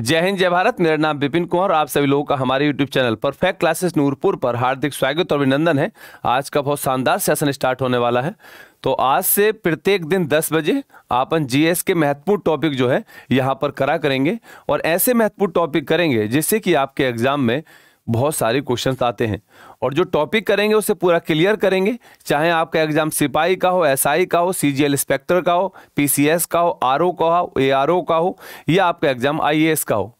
जय हिंद जय भारत मेरा नाम विपिन कुमार आप सभी लोगों का हमारे YouTube channel perfect classes Noorpur पर हार्दिक स्वागत और अभिनंदन है आज का बहुत शानदार सेशन स्टार्ट होने वाला है तो आज से प्रत्येक दिन 10 बजे आपन जीएस के महत्वपूर्ण टॉपिक जो है यहाँ पर करा करेंगे और ऐसे महत्वपूर्ण टॉपिक करेंगे जिससे कि आपके एग्जाम में बहुत सारे क्वेश्चन आते हैं और जो टॉपिक करेंगे उसे पूरा क्लियर करेंगे चाहे आपका एग्जाम सिपाही का हो एसआई का हो सी जी इंस्पेक्टर का हो पीसीएस का हो आरओ का हो एआरओ का हो या आपका एग्जाम आईएएस का हो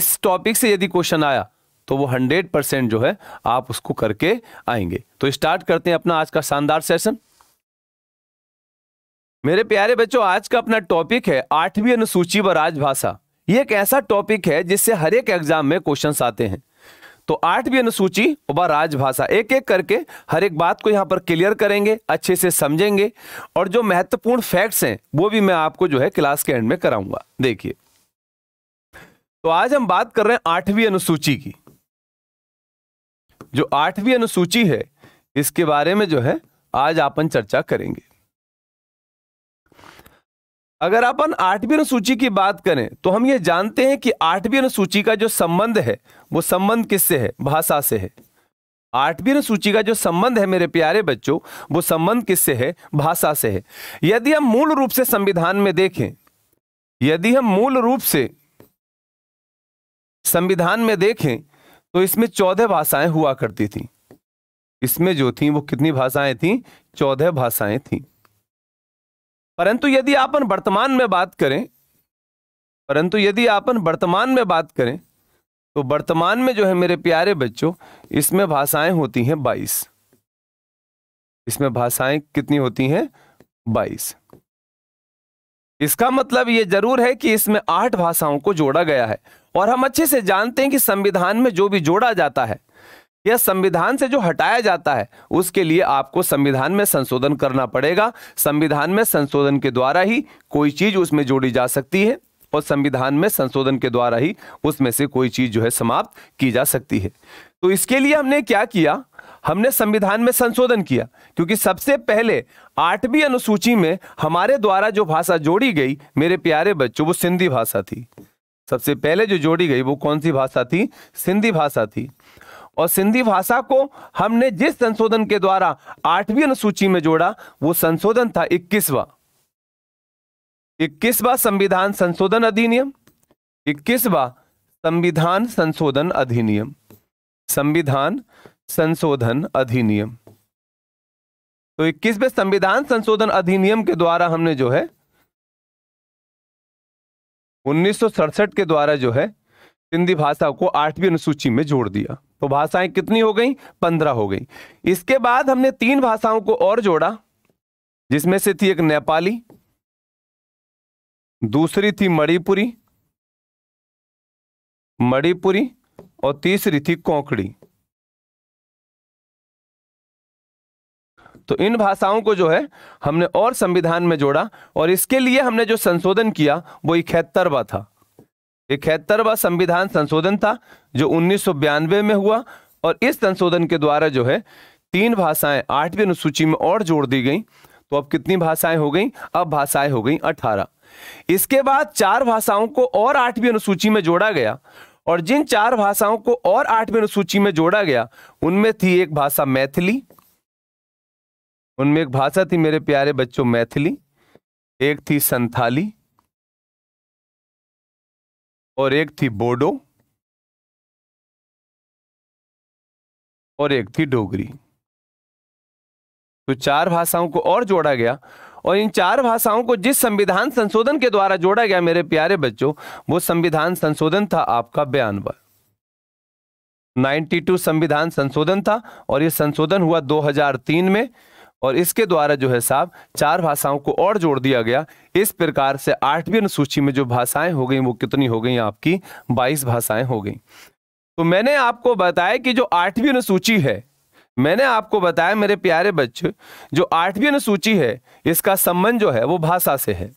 इस टॉपिक से यदि क्वेश्चन आया तो वो हंड्रेड परसेंट जो है आप उसको करके आएंगे तो स्टार्ट करते हैं अपना आज का शानदार सेशन मेरे प्यारे बच्चों आज का अपना टॉपिक है आठवीं अनुसूची व राजभाषा ये एक ऐसा टॉपिक है जिससे हर एक एग्जाम में क्वेश्चन आते हैं तो आठवीं अनुसूची व राजभाषा एक एक करके हर एक बात को यहाँ पर क्लियर करेंगे अच्छे से समझेंगे और जो महत्वपूर्ण फैक्ट्स हैं वो भी मैं आपको जो है क्लास के एंड में कराऊंगा देखिए तो आज हम बात कर रहे हैं आठवीं अनुसूची की जो आठवीं अनुसूची है इसके बारे में जो है आज आपन चर्चा करेंगे अगर अपन आठवीं अनुसूची की बात करें तो हम ये जानते हैं कि आठवीं अनुसूची का जो संबंध है वो संबंध किससे है भाषा से है आठवीं अनुसूची का जो संबंध है मेरे प्यारे बच्चों वो संबंध किससे है भाषा से है यदि हम मूल रूप से संविधान में देखें यदि हम मूल रूप से संविधान में देखें तो इसमें चौदह भाषाएं हुआ करती थी इसमें जो थी वो कितनी भाषाएं थी चौदह भाषाएं थी परंतु यदि आपन वर्तमान में बात करें परंतु यदि आपन वर्तमान में बात करें तो वर्तमान में जो है मेरे प्यारे बच्चों इसमें भाषाएं होती हैं बाईस इसमें भाषाएं कितनी होती हैं बाईस इसका मतलब ये जरूर है कि इसमें आठ भाषाओं को जोड़ा गया है और हम अच्छे से जानते हैं कि संविधान में जो भी जोड़ा जाता है या संविधान से जो हटाया जाता है उसके लिए आपको संविधान में संशोधन करना पड़ेगा संविधान में संशोधन के द्वारा ही कोई चीज उसमें जोड़ी जा सकती है और संविधान में संशोधन के द्वारा ही उसमें से कोई चीज जो है समाप्त की जा सकती है तो इसके लिए हमने क्या किया हमने संविधान में संशोधन किया क्योंकि सबसे पहले आठवीं अनुसूची में हमारे द्वारा जो भाषा जोड़ी गई मेरे प्यारे बच्चों वो सिंधी भाषा थी सबसे पहले जो जोड़ी गई वो कौन सी भाषा थी सिंधी भाषा थी और सिंधी भाषा को हमने जिस संशोधन के द्वारा आठवीं अनुसूची में जोड़ा वो संशोधन था इक्कीसवा इक्कीसवा संविधान संशोधन अधिनियम इक्कीसवा संविधान संशोधन अधिनियम संविधान संशोधन अधिनियम तो इक्कीसवें संविधान संशोधन अधिनियम के द्वारा हमने जो है उन्नीस के द्वारा जो है सिंधी भाषा को आठवीं अनुसूची में जोड़ दिया तो भाषाएं कितनी हो गई पंद्रह हो गई इसके बाद हमने तीन भाषाओं को और जोड़ा जिसमें से थी एक नेपाली दूसरी थी मणिपुरी मणिपुरी और तीसरी थी कोंकड़ी तो इन भाषाओं को जो है हमने और संविधान में जोड़ा और इसके लिए हमने जो संशोधन किया वो इकहत्तरवा था इकहत्तरवा संविधान संशोधन था जो उन्नीस में हुआ और इस संशोधन के द्वारा जो है तीन भाषाएं आठवीं अनुसूची में और जोड़ दी गई तो अब कितनी भाषाएं हो गई अब भाषाएं हो गई अठारह इसके बाद चार भाषाओं को और आठवीं अनुसूची में जोड़ा गया और जिन चार भाषाओं को और आठवीं अनुसूची में जोड़ा गया उनमें थी एक भाषा मैथिली उनमें एक भाषा थी मेरे प्यारे बच्चों मैथिली एक थी संथाली और एक थी बोडो और एक थी डोगरी तो चार भाषाओं को और जोड़ा गया और इन चार भाषाओं को जिस संविधान संशोधन के द्वारा जोड़ा गया मेरे प्यारे बच्चों वो संविधान संशोधन था आपका बयानवा 92 संविधान संशोधन था और ये संशोधन हुआ 2003 में और इसके द्वारा जो है साहब चार भाषाओं को और जोड़ दिया गया इस प्रकार से आठवीं अनुसूची में जो भाषाएं हो गई वो कितनी हो गई आपकी बाईस भाषाएं हो गई तो मैंने आपको बताया कि जो आठवीं अनुसूची है मैंने आपको बताया मेरे प्यारे बच्चे जो आठवीं अनुसूची है इसका संबंध जो है वो भाषा से है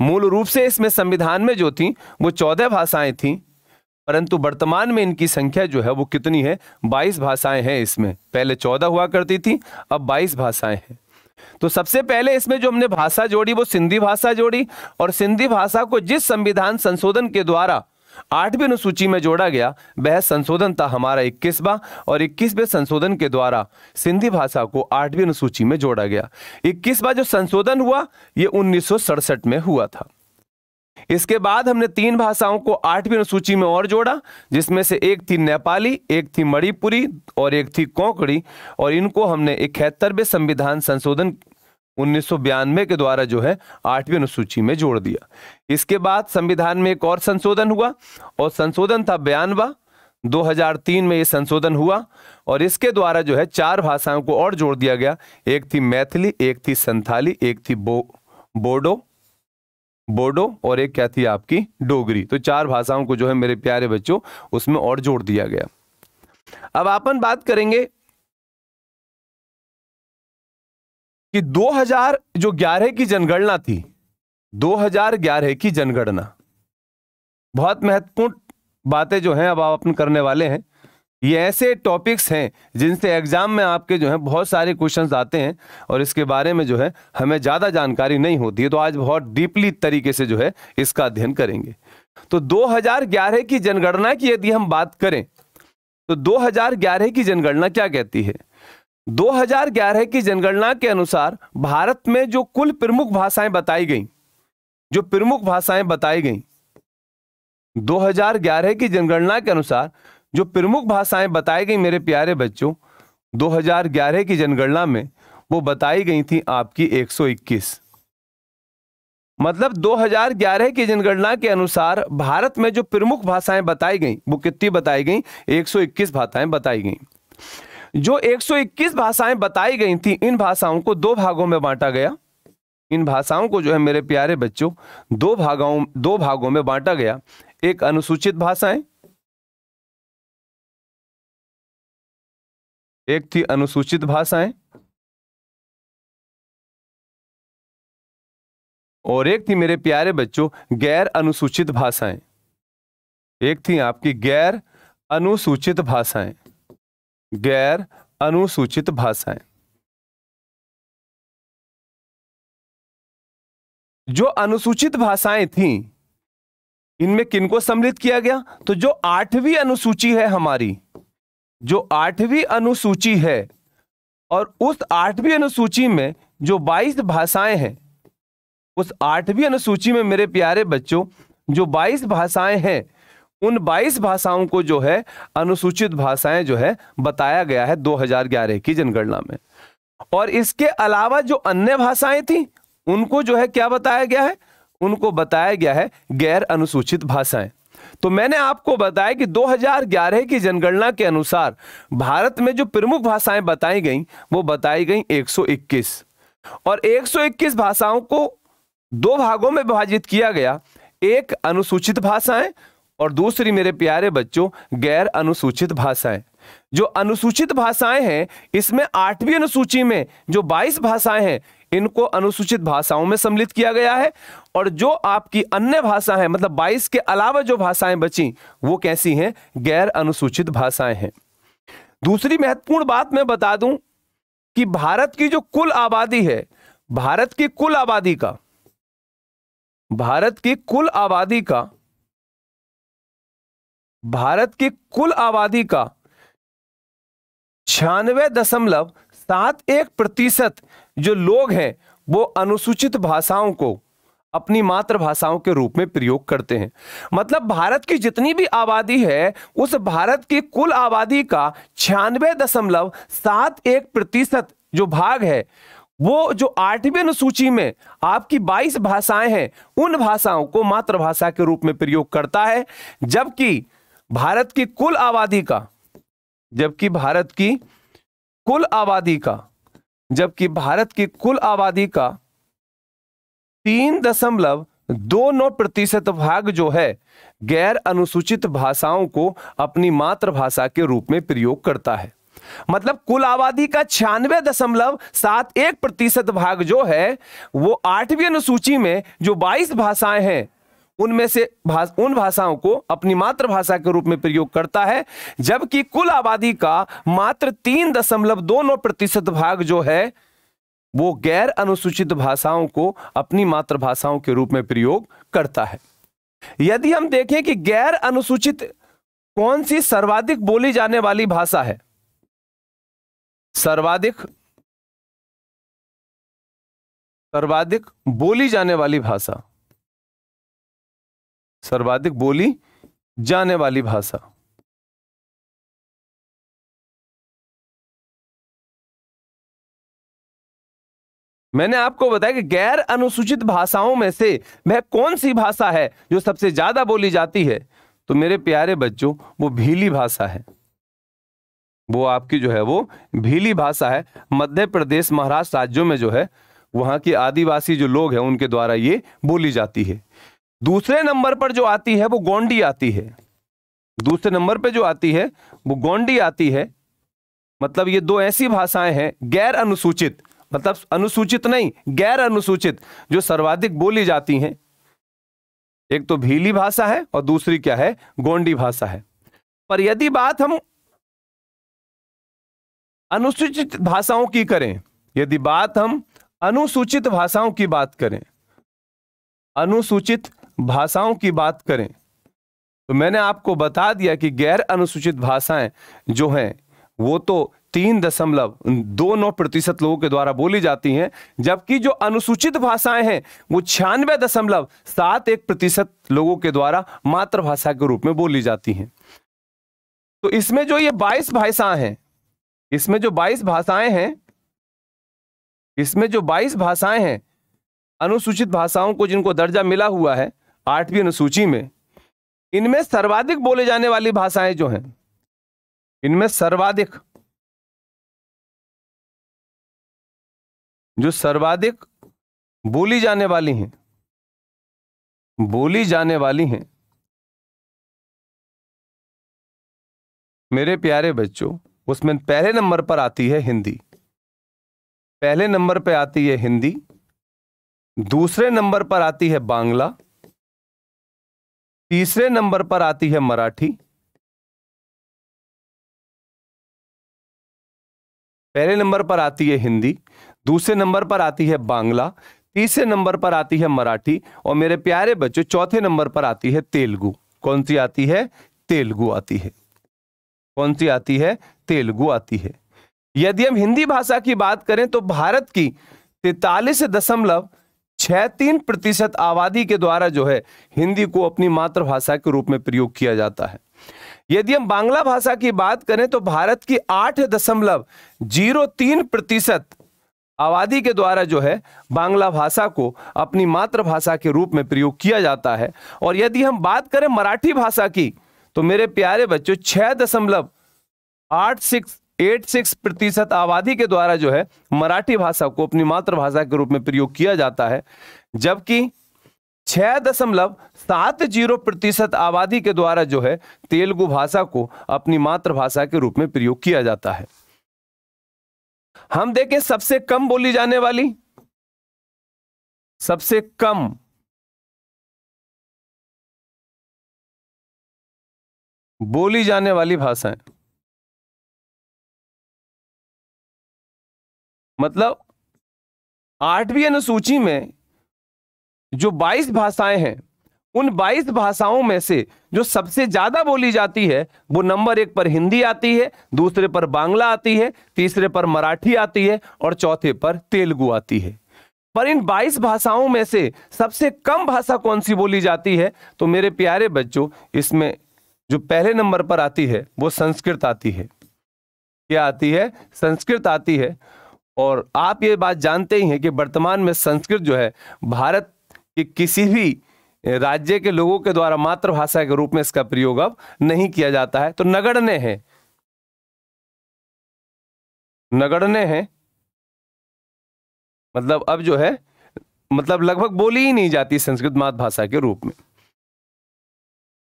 मूल रूप से इसमें संविधान में जो थी वो चौदह भाषाएं थी परंतु वर्तमान में इनकी संख्या जो है वो कितनी है 22 भाषाएं हैं इसमें पहले 14 हुआ करती थी अब 22 भाषाएं हैं तो सबसे पहले इसमें जो हमने भाषा जोड़ी वो सिंधी भाषा जोड़ी और सिंधी भाषा को जिस संविधान संशोधन के द्वारा आठवीं अनुसूची में जोड़ा गया वह संशोधन था हमारा इक्कीसवा और इक्कीसवें संशोधन के द्वारा सिंधी भाषा को आठवीं अनुसूची में जोड़ा गया इक्कीसवा जो संशोधन हुआ यह उन्नीस में हुआ था इसके बाद हमने तीन भाषाओं को आठवीं अनुसूची में और जोड़ा जिसमें से एक थी नेपाली एक थी मणिपुरी और एक थी कोंकड़ी और इनको हमने इकहत्तरवें संविधान संशोधन उन्नीस के द्वारा जो है आठवीं अनुसूची में जोड़ दिया इसके बाद संविधान में एक और संशोधन हुआ और संशोधन था बयानवा 2003 में ये संशोधन हुआ और इसके द्वारा जो है चार भाषाओं को और जोड़ दिया गया एक थी मैथिली एक थी संथाली एक थी बो बोडो बोडो और एक क्या थी आपकी डोगरी तो चार भाषाओं को जो है मेरे प्यारे बच्चों उसमें और जोड़ दिया गया अब आपन बात करेंगे कि 2000 जो 11 की जनगणना थी 2011 की जनगणना बहुत महत्वपूर्ण बातें जो हैं अब आप अपन करने वाले हैं ये ऐसे टॉपिक्स हैं जिनसे एग्ज़ाम में आपके जो है बहुत सारे क्वेश्चंस आते हैं और इसके बारे में जो है हमें ज़्यादा जानकारी नहीं होती है तो आज बहुत डीपली तरीके से जो है इसका अध्ययन करेंगे तो 2011 की जनगणना की यदि हम बात करें तो 2011 की जनगणना क्या कहती है 2011 की जनगणना के अनुसार भारत में जो कुल प्रमुख भाषाएं बताई गई जो प्रमुख भाषाएं बताई गई दो की जनगणना के अनुसार जो प्रमुख भाषाएं बताई गई मेरे प्यारे बच्चों 2011 की जनगणना में वो बताई गई थी आपकी 121 मतलब 2011 की जनगणना के अनुसार भारत में जो प्रमुख भाषाएं बताई गई वो कितनी बताई गई 121 भाषाएं बताई गई जो 121 भाषाएं बताई गई थी इन भाषाओं को दो भागों में बांटा गया इन भाषाओं को जो है मेरे प्यारे बच्चों दो भागों दो भागों में बांटा गया एक अनुसूचित भाषाएं एक थी अनुसूचित भाषाएं और एक थी मेरे प्यारे बच्चों गैर अनुसूचित भाषाएं एक थी आपकी गैर अनुसूचित भाषाएं गैर अनुसूचित भाषाएं जो अनुसूचित भाषाएं थी इनमें किनको सम्मिलित किया गया तो जो आठवीं अनुसूची है हमारी जो आठवीं अनुसूची है और उस आठवीं अनुसूची में जो बाईस भाषाएं हैं उस आठवीं अनुसूची में मेरे प्यारे बच्चों जो बाईस भाषाएं हैं उन 22 भाषाओं को जो है अनुसूचित भाषाएं जो है बताया गया है 2011 की जनगणना में और इसके अलावा जो अन्य भाषाएं थी उनको जो है क्या बताया गया है उनको बताया गया है गैर अनुसूचित भाषाएं तो मैंने आपको बताया कि 2011 की जनगणना के अनुसार भारत में जो प्रमुख भाषाएं बताई गई वो बताई गई 121 और 121 भाषाओं को दो भागों में विभाजित किया गया एक अनुसूचित भाषाएं और दूसरी मेरे प्यारे बच्चों गैर अनुसूचित भाषाएं जो अनुसूचित भाषाएं हैं इसमें आठवीं अनुसूची में जो 22 भाषाएं हैं इनको अनुसूचित भाषाओं में सम्मिलित किया गया है और जो आपकी अन्य भाषा है मतलब 22 के अलावा जो भाषाएं बची वो कैसी हैं गैर अनुसूचित भाषाएं हैं दूसरी महत्वपूर्ण बात मैं बता दूं कि भारत की जो कुल आबादी है भारत की कुल आबादी का भारत की कुल आबादी का भारत की कुल आबादी का छियानवे दशमलव सात एक प्रतिशत जो लोग हैं वो अनुसूचित भाषाओं को अपनी मातृभाषाओं के रूप में प्रयोग करते हैं मतलब भारत की जितनी भी आबादी है उस भारत की कुल आबादी का छियानवे दशमलव सात एक प्रतिशत जो भाग है वो जो आठवीं अनुसूची में आपकी 22 भाषाएं हैं उन भाषाओं को मातृभाषा के रूप में प्रयोग करता है जबकि भारत की कुल आबादी का जबकि भारत की कुल आबादी का जबकि भारत की कुल आबादी का तीन दशमलव दो नौ प्रतिशत भाग जो है गैर अनुसूचित भाषाओं को अपनी मातृभाषा के रूप में प्रयोग करता है मतलब कुल आबादी का छियानवे दशमलव सात एक प्रतिशत भाग जो है वो आठवीं अनुसूची में जो बाईस भाषाएं हैं उनमें से भास, उन भाषाओं को अपनी मातृभाषा के रूप में प्रयोग करता है जबकि कुल आबादी का मात्र तीन दशमलव दो नौ प्रतिशत भाग जो है वो गैर अनुसूचित भाषाओं को अपनी मातृभाषाओं के रूप में प्रयोग करता है यदि हम देखें कि गैर अनुसूचित कौन सी सर्वाधिक बोली जाने वाली भाषा है सर्वाधिक सर्वाधिक बोली जाने वाली भाषा सर्वाधिक बोली जाने वाली भाषा मैंने आपको बताया कि गैर अनुसूचित भाषाओं में से वह कौन सी भाषा है जो सबसे ज्यादा बोली जाती है तो मेरे प्यारे बच्चों वो भीली भाषा है वो आपकी जो है वो भीली भाषा है मध्य प्रदेश महाराष्ट्र राज्यों में जो है वहां के आदिवासी जो लोग हैं उनके द्वारा ये बोली जाती है दूसरे नंबर पर जो आती है वो गोंडी आती है दूसरे नंबर पे जो आती है वो गोंडी आती है मतलब ये दो ऐसी भाषाएं हैं गैर अनुसूचित मतलब अनुसूचित नहीं गैर अनुसूचित जो सर्वाधिक बोली जाती हैं एक तो भीली भाषा है और दूसरी क्या है गोंडी भाषा है पर यदि बात हम अनुसूचित भाषाओं की करें यदि बात हम अनुसूचित भाषाओं की बात करें अनुसूचित भाषाओं की बात करें तो मैंने आपको बता दिया कि गैर अनुसूचित भाषाएं जो हैं वो तो तीन दशमलव दो नौ प्रतिशत लोगों के द्वारा बोली जाती हैं जबकि जो अनुसूचित भाषाएं हैं वो छियानवे दशमलव सात एक प्रतिशत लोगों के द्वारा मातृभाषा के रूप में बोली जाती हैं तो इसमें जो ये बाईस भाषाएं हैं इसमें जो बाईस भाषाएं हैं इसमें जो बाईस भाषाएं हैं अनुसूचित भाषाओं को जिनको दर्जा मिला हुआ है आठवीं अनुसूची में इनमें सर्वाधिक बोले जाने वाली भाषाएं जो हैं इनमें सर्वाधिक जो सर्वाधिक बोली जाने वाली हैं बोली जाने वाली हैं मेरे प्यारे बच्चों उसमें पहले नंबर पर आती है हिंदी पहले नंबर पर आती है हिंदी दूसरे नंबर पर आती है बांग्ला तीसरे नंबर पर आती है मराठी पहले नंबर पर आती है हिंदी दूसरे नंबर पर आती है बांग्ला तीसरे नंबर पर आती है मराठी और मेरे प्यारे बच्चों चौथे नंबर पर आती है तेलुगु कौन सी आती है तेलुगु आती है कौन सी आती है तेलुगु आती है यदि हम हिंदी भाषा की बात करें तो भारत की तैतालीस दशमलव छह तीन प्रतिशत आबादी के द्वारा जो है हिंदी को अपनी मातृभाषा के रूप में प्रयोग किया जाता है यदि हम बांग्ला भाषा की बात करें तो भारत की आठ दशमलव जीरो तीन प्रतिशत आबादी के द्वारा जो है बांग्ला भाषा को अपनी मातृभाषा के रूप में प्रयोग किया जाता है और यदि हम बात करें मराठी भाषा की तो मेरे प्यारे बच्चों छह दशमलव आठ सिक्स 86 प्रतिशत आबादी के द्वारा जो है मराठी भाषा को अपनी मातृभाषा के रूप में प्रयोग किया जाता है जबकि छह दशमलव सात जीरो प्रतिशत आबादी के द्वारा जो है तेलुगु भाषा को अपनी मातृभाषा के रूप में प्रयोग किया जाता है हम देखें सबसे कम बोली जाने वाली सबसे कम बोली जाने वाली भाषाएं मतलब आठवीं अनुसूची में जो 22 भाषाएं हैं उन 22 भाषाओं में से जो सबसे ज्यादा बोली जाती है वो नंबर एक पर हिंदी आती है दूसरे पर बांग्ला आती है तीसरे पर मराठी आती है और चौथे पर तेलुगु आती है पर इन 22 भाषाओं में से सबसे कम भाषा कौन सी बोली जाती है तो मेरे प्यारे बच्चों इसमें जो पहले नंबर पर आती है वो संस्कृत आती है क्या आती है संस्कृत आती है और आप ये बात जानते ही हैं कि वर्तमान में संस्कृत जो है भारत के किसी भी राज्य के लोगों के द्वारा मातृभाषा के रूप में इसका प्रयोग अब नहीं किया जाता है तो नगड़ने है नगड़ने है मतलब अब जो है मतलब लगभग बोली ही नहीं जाती संस्कृत मातृभाषा के रूप में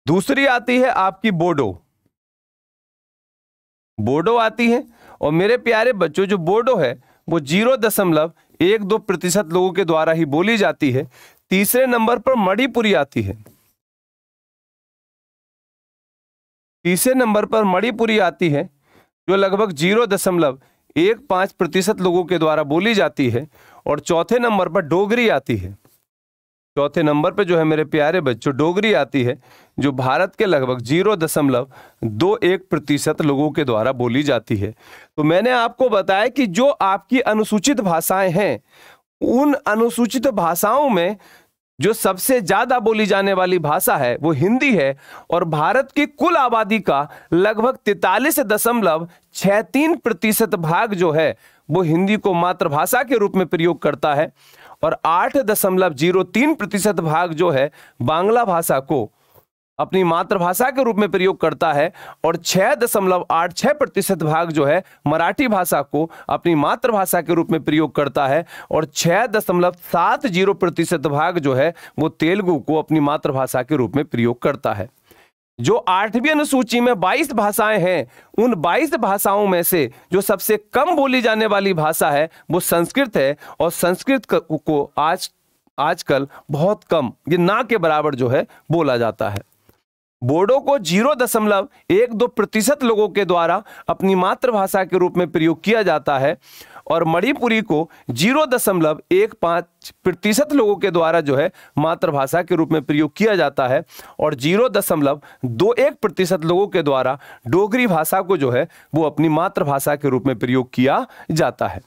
दूसरी आती है आपकी बोडो बोडो आती है और मेरे प्यारे बच्चों जो बोडो है वो जीरो दशमलव एक दो प्रतिशत लोगों के द्वारा ही बोली जाती है तीसरे नंबर पर मणिपुरी आती है तीसरे नंबर पर मणिपुरी आती है जो लगभग जीरो दशमलव एक पांच प्रतिशत लोगों के द्वारा बोली जाती है और चौथे नंबर पर डोगरी आती है चौथे नंबर पे जो है मेरे प्यारे बच्चों डोगरी आती है जो भारत के लगभग जीरो दशमलव दो एक प्रतिशत लोगों के द्वारा बोली जाती है तो मैंने आपको बताया कि जो आपकी अनुसूचित भाषाएं हैं उन अनुसूचित भाषाओं में जो सबसे ज्यादा बोली जाने वाली भाषा है वो हिंदी है और भारत की कुल आबादी का लगभग तैतालीस दशमलव छह तीन प्रतिशत भाग जो है वो हिंदी को मातृभाषा के रूप में प्रयोग करता है और आठ दशमलव जीरो तीन प्रतिशत भाग जो है बांग्ला भाषा को अपनी मातृभाषा के रूप में प्रयोग करता है और छह दशमलव आठ छह प्रतिशत भाग जो है मराठी भाषा को अपनी मातृभाषा के रूप में प्रयोग करता है और छह दशमलव सात जीरो प्रतिशत भाग जो है वो तेलुगु को अपनी मातृभाषा के रूप में प्रयोग करता है जो आठवीं अनुसूची में 22 भाषाएं हैं उन 22 भाषाओं में से जो सबसे कम बोली जाने वाली भाषा है वो संस्कृत है और संस्कृत को आज आजकल बहुत कम ये ना के बराबर जो है बोला जाता है बोडो को जीरो दशमलव एक दो प्रतिशत लोगों के द्वारा अपनी मातृभाषा के रूप में प्रयोग किया जाता है और मणिपुरी को जीरो दशमलव एक पाँच प्रतिशत लोगों के द्वारा जो है मातृभाषा के रूप में प्रयोग किया जाता है और जीरो दशमलव दो एक प्रतिशत लोगों के द्वारा डोगरी भाषा को जो है वो अपनी मातृभाषा के रूप में प्रयोग किया जाता है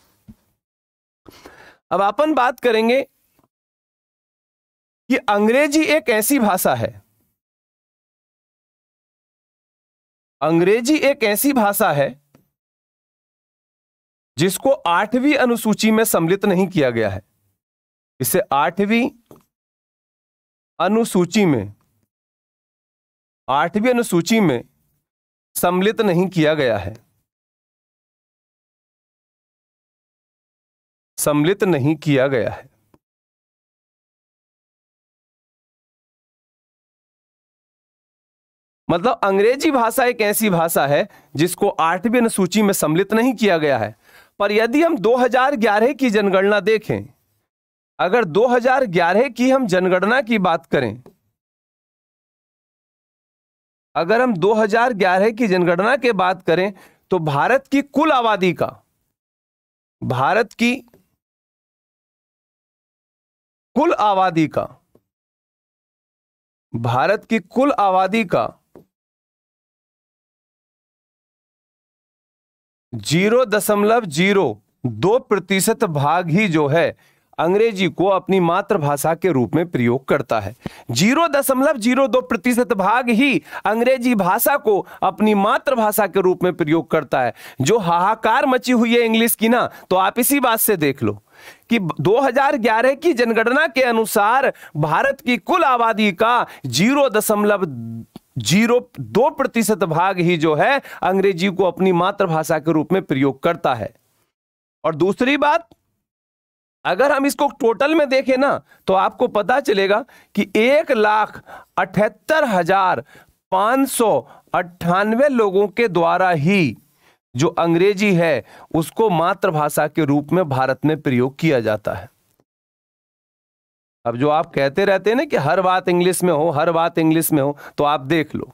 अब अपन बात करेंगे कि अंग्रेजी एक ऐसी भाषा है अंग्रेजी एक ऐसी भाषा है जिसको आठवीं अनुसूची में सम्मिलित नहीं किया गया है इसे आठवीं अनुसूची में आठवीं अनुसूची में सम्मिलित नहीं किया गया है सम्मिलित नहीं किया गया है मतलब अंग्रेजी भाषा एक ऐसी भाषा है जिसको आठवीं अनुसूची में सम्मिलित नहीं किया गया है पर यदि हम 2011 की जनगणना देखें अगर 2011 की हम जनगणना की बात करें अगर हम 2011 की जनगणना के बात करें तो भारत की कुल आबादी का भारत की कुल आबादी का भारत की कुल आबादी का जीरो दशमलव जीरो दो प्रतिशत भाग ही जो है अंग्रेजी को अपनी मातृभाषा के रूप में प्रयोग करता है जीरो दशमलव जीरो दो प्रतिशत भाग ही अंग्रेजी भाषा को अपनी मातृभाषा के रूप में प्रयोग करता है जो हाहाकार मची हुई है इंग्लिश की ना तो आप इसी बात से देख लो कि 2011 की जनगणना के अनुसार भारत की कुल आबादी का जीरो दशमलव जीरो दो प्रतिशत भाग ही जो है अंग्रेजी को अपनी मातृभाषा के रूप में प्रयोग करता है और दूसरी बात अगर हम इसको टोटल में देखें ना तो आपको पता चलेगा कि एक लाख अठहत्तर हजार पांच सौ अट्ठानवे लोगों के द्वारा ही जो अंग्रेजी है उसको मातृभाषा के रूप में भारत में प्रयोग किया जाता है अब जो आप कहते रहते हैं ना कि हर बात इंग्लिश में हो हर बात इंग्लिश में हो तो आप देख लो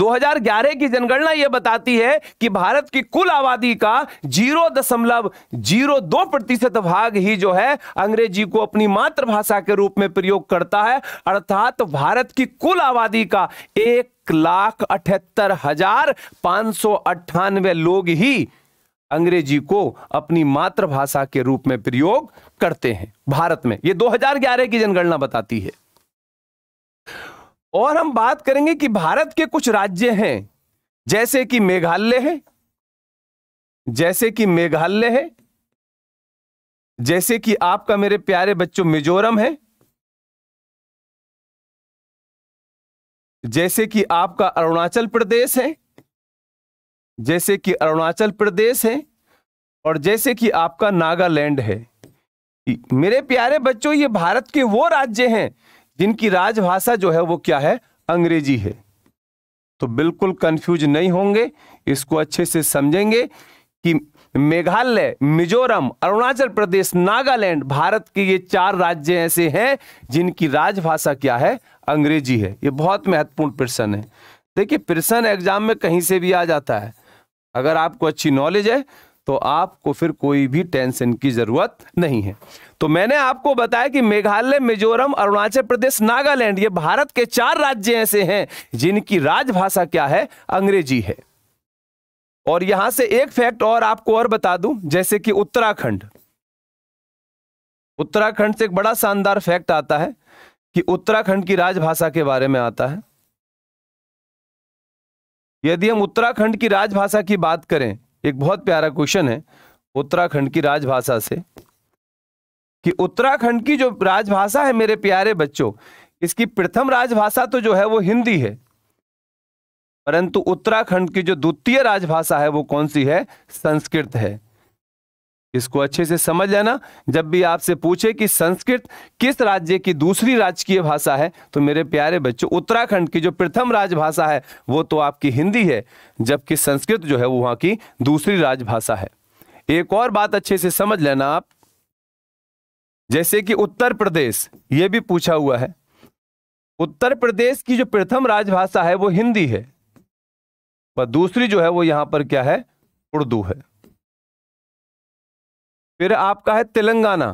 2011 की जनगणना यह बताती है कि भारत की कुल आबादी का जीरो दशमलव जीरो दो प्रतिशत भाग ही जो है अंग्रेजी को अपनी मातृभाषा के रूप में प्रयोग करता है अर्थात भारत की कुल आबादी का एक लाख अठहत्तर हजार पांच सौ अट्ठानवे लोग ही अंग्रेजी को अपनी मातृभाषा के रूप में प्रयोग करते हैं भारत में ये 2011 की जनगणना बताती है और हम बात करेंगे कि भारत के कुछ राज्य हैं जैसे कि मेघालय है जैसे कि मेघालय है जैसे कि आपका मेरे प्यारे बच्चों मिजोरम है जैसे कि आपका अरुणाचल प्रदेश है जैसे कि अरुणाचल प्रदेश है और जैसे कि आपका नागालैंड है मेरे प्यारे बच्चों ये भारत के वो राज्य हैं जिनकी राजभाषा जो है वो क्या है अंग्रेजी है तो बिल्कुल कंफ्यूज नहीं होंगे इसको अच्छे से समझेंगे कि मेघालय मिजोरम अरुणाचल प्रदेश नागालैंड भारत के ये चार राज्य ऐसे हैं जिनकी राजभाषा क्या है अंग्रेजी है ये बहुत महत्वपूर्ण प्रश्न है देखिए प्रश्न एग्जाम में कहीं से भी आ जाता है अगर आपको अच्छी नॉलेज है तो आपको फिर कोई भी टेंशन की जरूरत नहीं है तो मैंने आपको बताया कि मेघालय मिजोरम अरुणाचल प्रदेश नागालैंड ये भारत के चार राज्य ऐसे हैं जिनकी राजभाषा क्या है अंग्रेजी है और यहां से एक फैक्ट और आपको और बता दूं जैसे कि उत्तराखंड उत्तराखंड से एक बड़ा शानदार फैक्ट आता है कि उत्तराखंड की राजभाषा के बारे में आता है यदि हम उत्तराखंड की राजभाषा की बात करें एक बहुत प्यारा क्वेश्चन है उत्तराखंड की राजभाषा से कि उत्तराखंड की जो राजभाषा है मेरे प्यारे बच्चों इसकी प्रथम राजभाषा तो जो है वो हिंदी है परंतु उत्तराखंड की जो द्वितीय राजभाषा है वो कौन सी है संस्कृत है इसको अच्छे से समझ लेना जब भी आपसे पूछे कि संस्कृत किस राज्य की दूसरी राजकीय भाषा है तो मेरे प्यारे बच्चों उत्तराखंड की जो प्रथम राजभाषा है वो तो आपकी हिंदी है जबकि संस्कृत जो है वो वहां की दूसरी राजभाषा है एक और बात अच्छे से समझ लेना आप जैसे कि उत्तर प्रदेश ये भी पूछा हुआ है उत्तर प्रदेश की जो प्रथम राजभाषा है वो हिंदी है पर दूसरी जो है वो यहां पर क्या है उर्दू है फिर आपका है तेलंगाना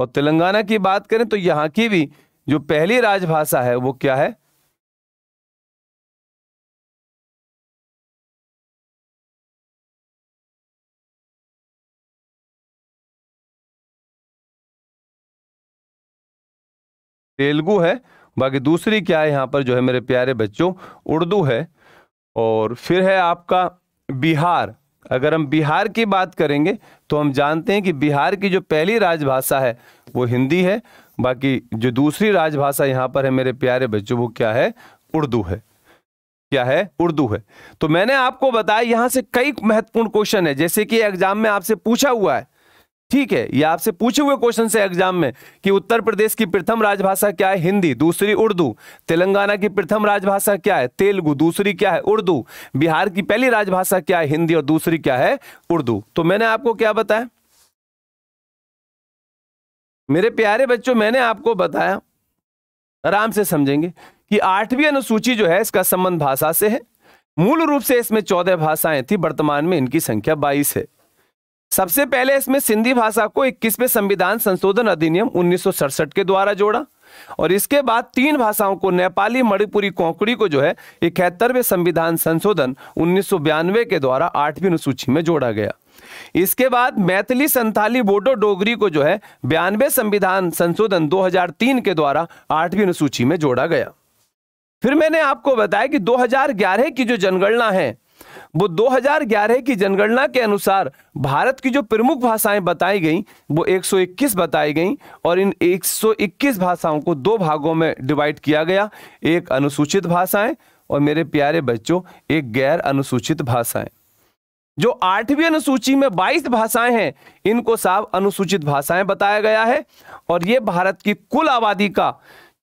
और तेलंगाना की बात करें तो यहां की भी जो पहली राजभाषा है वो क्या है तेलुगु है बाकी दूसरी क्या है यहां पर जो है मेरे प्यारे बच्चों उर्दू है और फिर है आपका बिहार अगर हम बिहार की बात करेंगे तो हम जानते हैं कि बिहार की जो पहली राजभाषा है वो हिंदी है बाकी जो दूसरी राजभाषा यहाँ पर है मेरे प्यारे बच्चों वो क्या है उर्दू है क्या है उर्दू है तो मैंने आपको बताया यहाँ से कई महत्वपूर्ण क्वेश्चन है जैसे कि एग्जाम में आपसे पूछा हुआ है ठीक है ये आपसे पूछे हुए क्वेश्चन से एग्जाम में कि उत्तर प्रदेश की प्रथम राजभाषा क्या है हिंदी दूसरी उर्दू तेलंगाना की प्रथम राजभाषा क्या है तेलुगु दूसरी क्या है उर्दू बिहार की पहली राजभाषा क्या है हिंदी और दूसरी क्या है उर्दू तो मैंने आपको क्या बताया मेरे प्यारे बच्चों मैंने आपको बताया आराम से समझेंगे कि आठवीं अनुसूची जो है इसका संबंध भाषा से है मूल रूप से इसमें चौदह भाषाएं थी वर्तमान में इनकी संख्या बाईस है सबसे पहले इसमें सिंधी भाषा को इक्कीसवें संविधान संशोधन अधिनियम उन्नीस के द्वारा जोड़ा और इसके बाद तीन भाषाओं को नेपाली मणिपुरी कोंकड़ी को जो है इकहत्तरवें संविधान संशोधन उन्नीस के द्वारा आठवीं अनुसूची में जोड़ा गया इसके बाद मैथिली संथाली बोडो डोगरी को जो है बयानवे संविधान संशोधन 2003 के द्वारा आठवीं अनुसूची में जोड़ा गया फिर मैंने आपको बताया कि 2011 की जो जनगणना है वो 2011 की जनगणना के अनुसार भारत की जो प्रमुख भाषाएं बताई गई वो 121 बताई गई और इन 121 भाषाओं को दो भागों में डिवाइड किया गया एक अनुसूचित भाषाएं और मेरे प्यारे बच्चों एक गैर अनुसूचित भाषाएं जो आठवीं अनुसूची में 22 भाषाएं हैं इनको साफ अनुसूचित भाषाएं बताया गया है और ये भारत की कुल आबादी का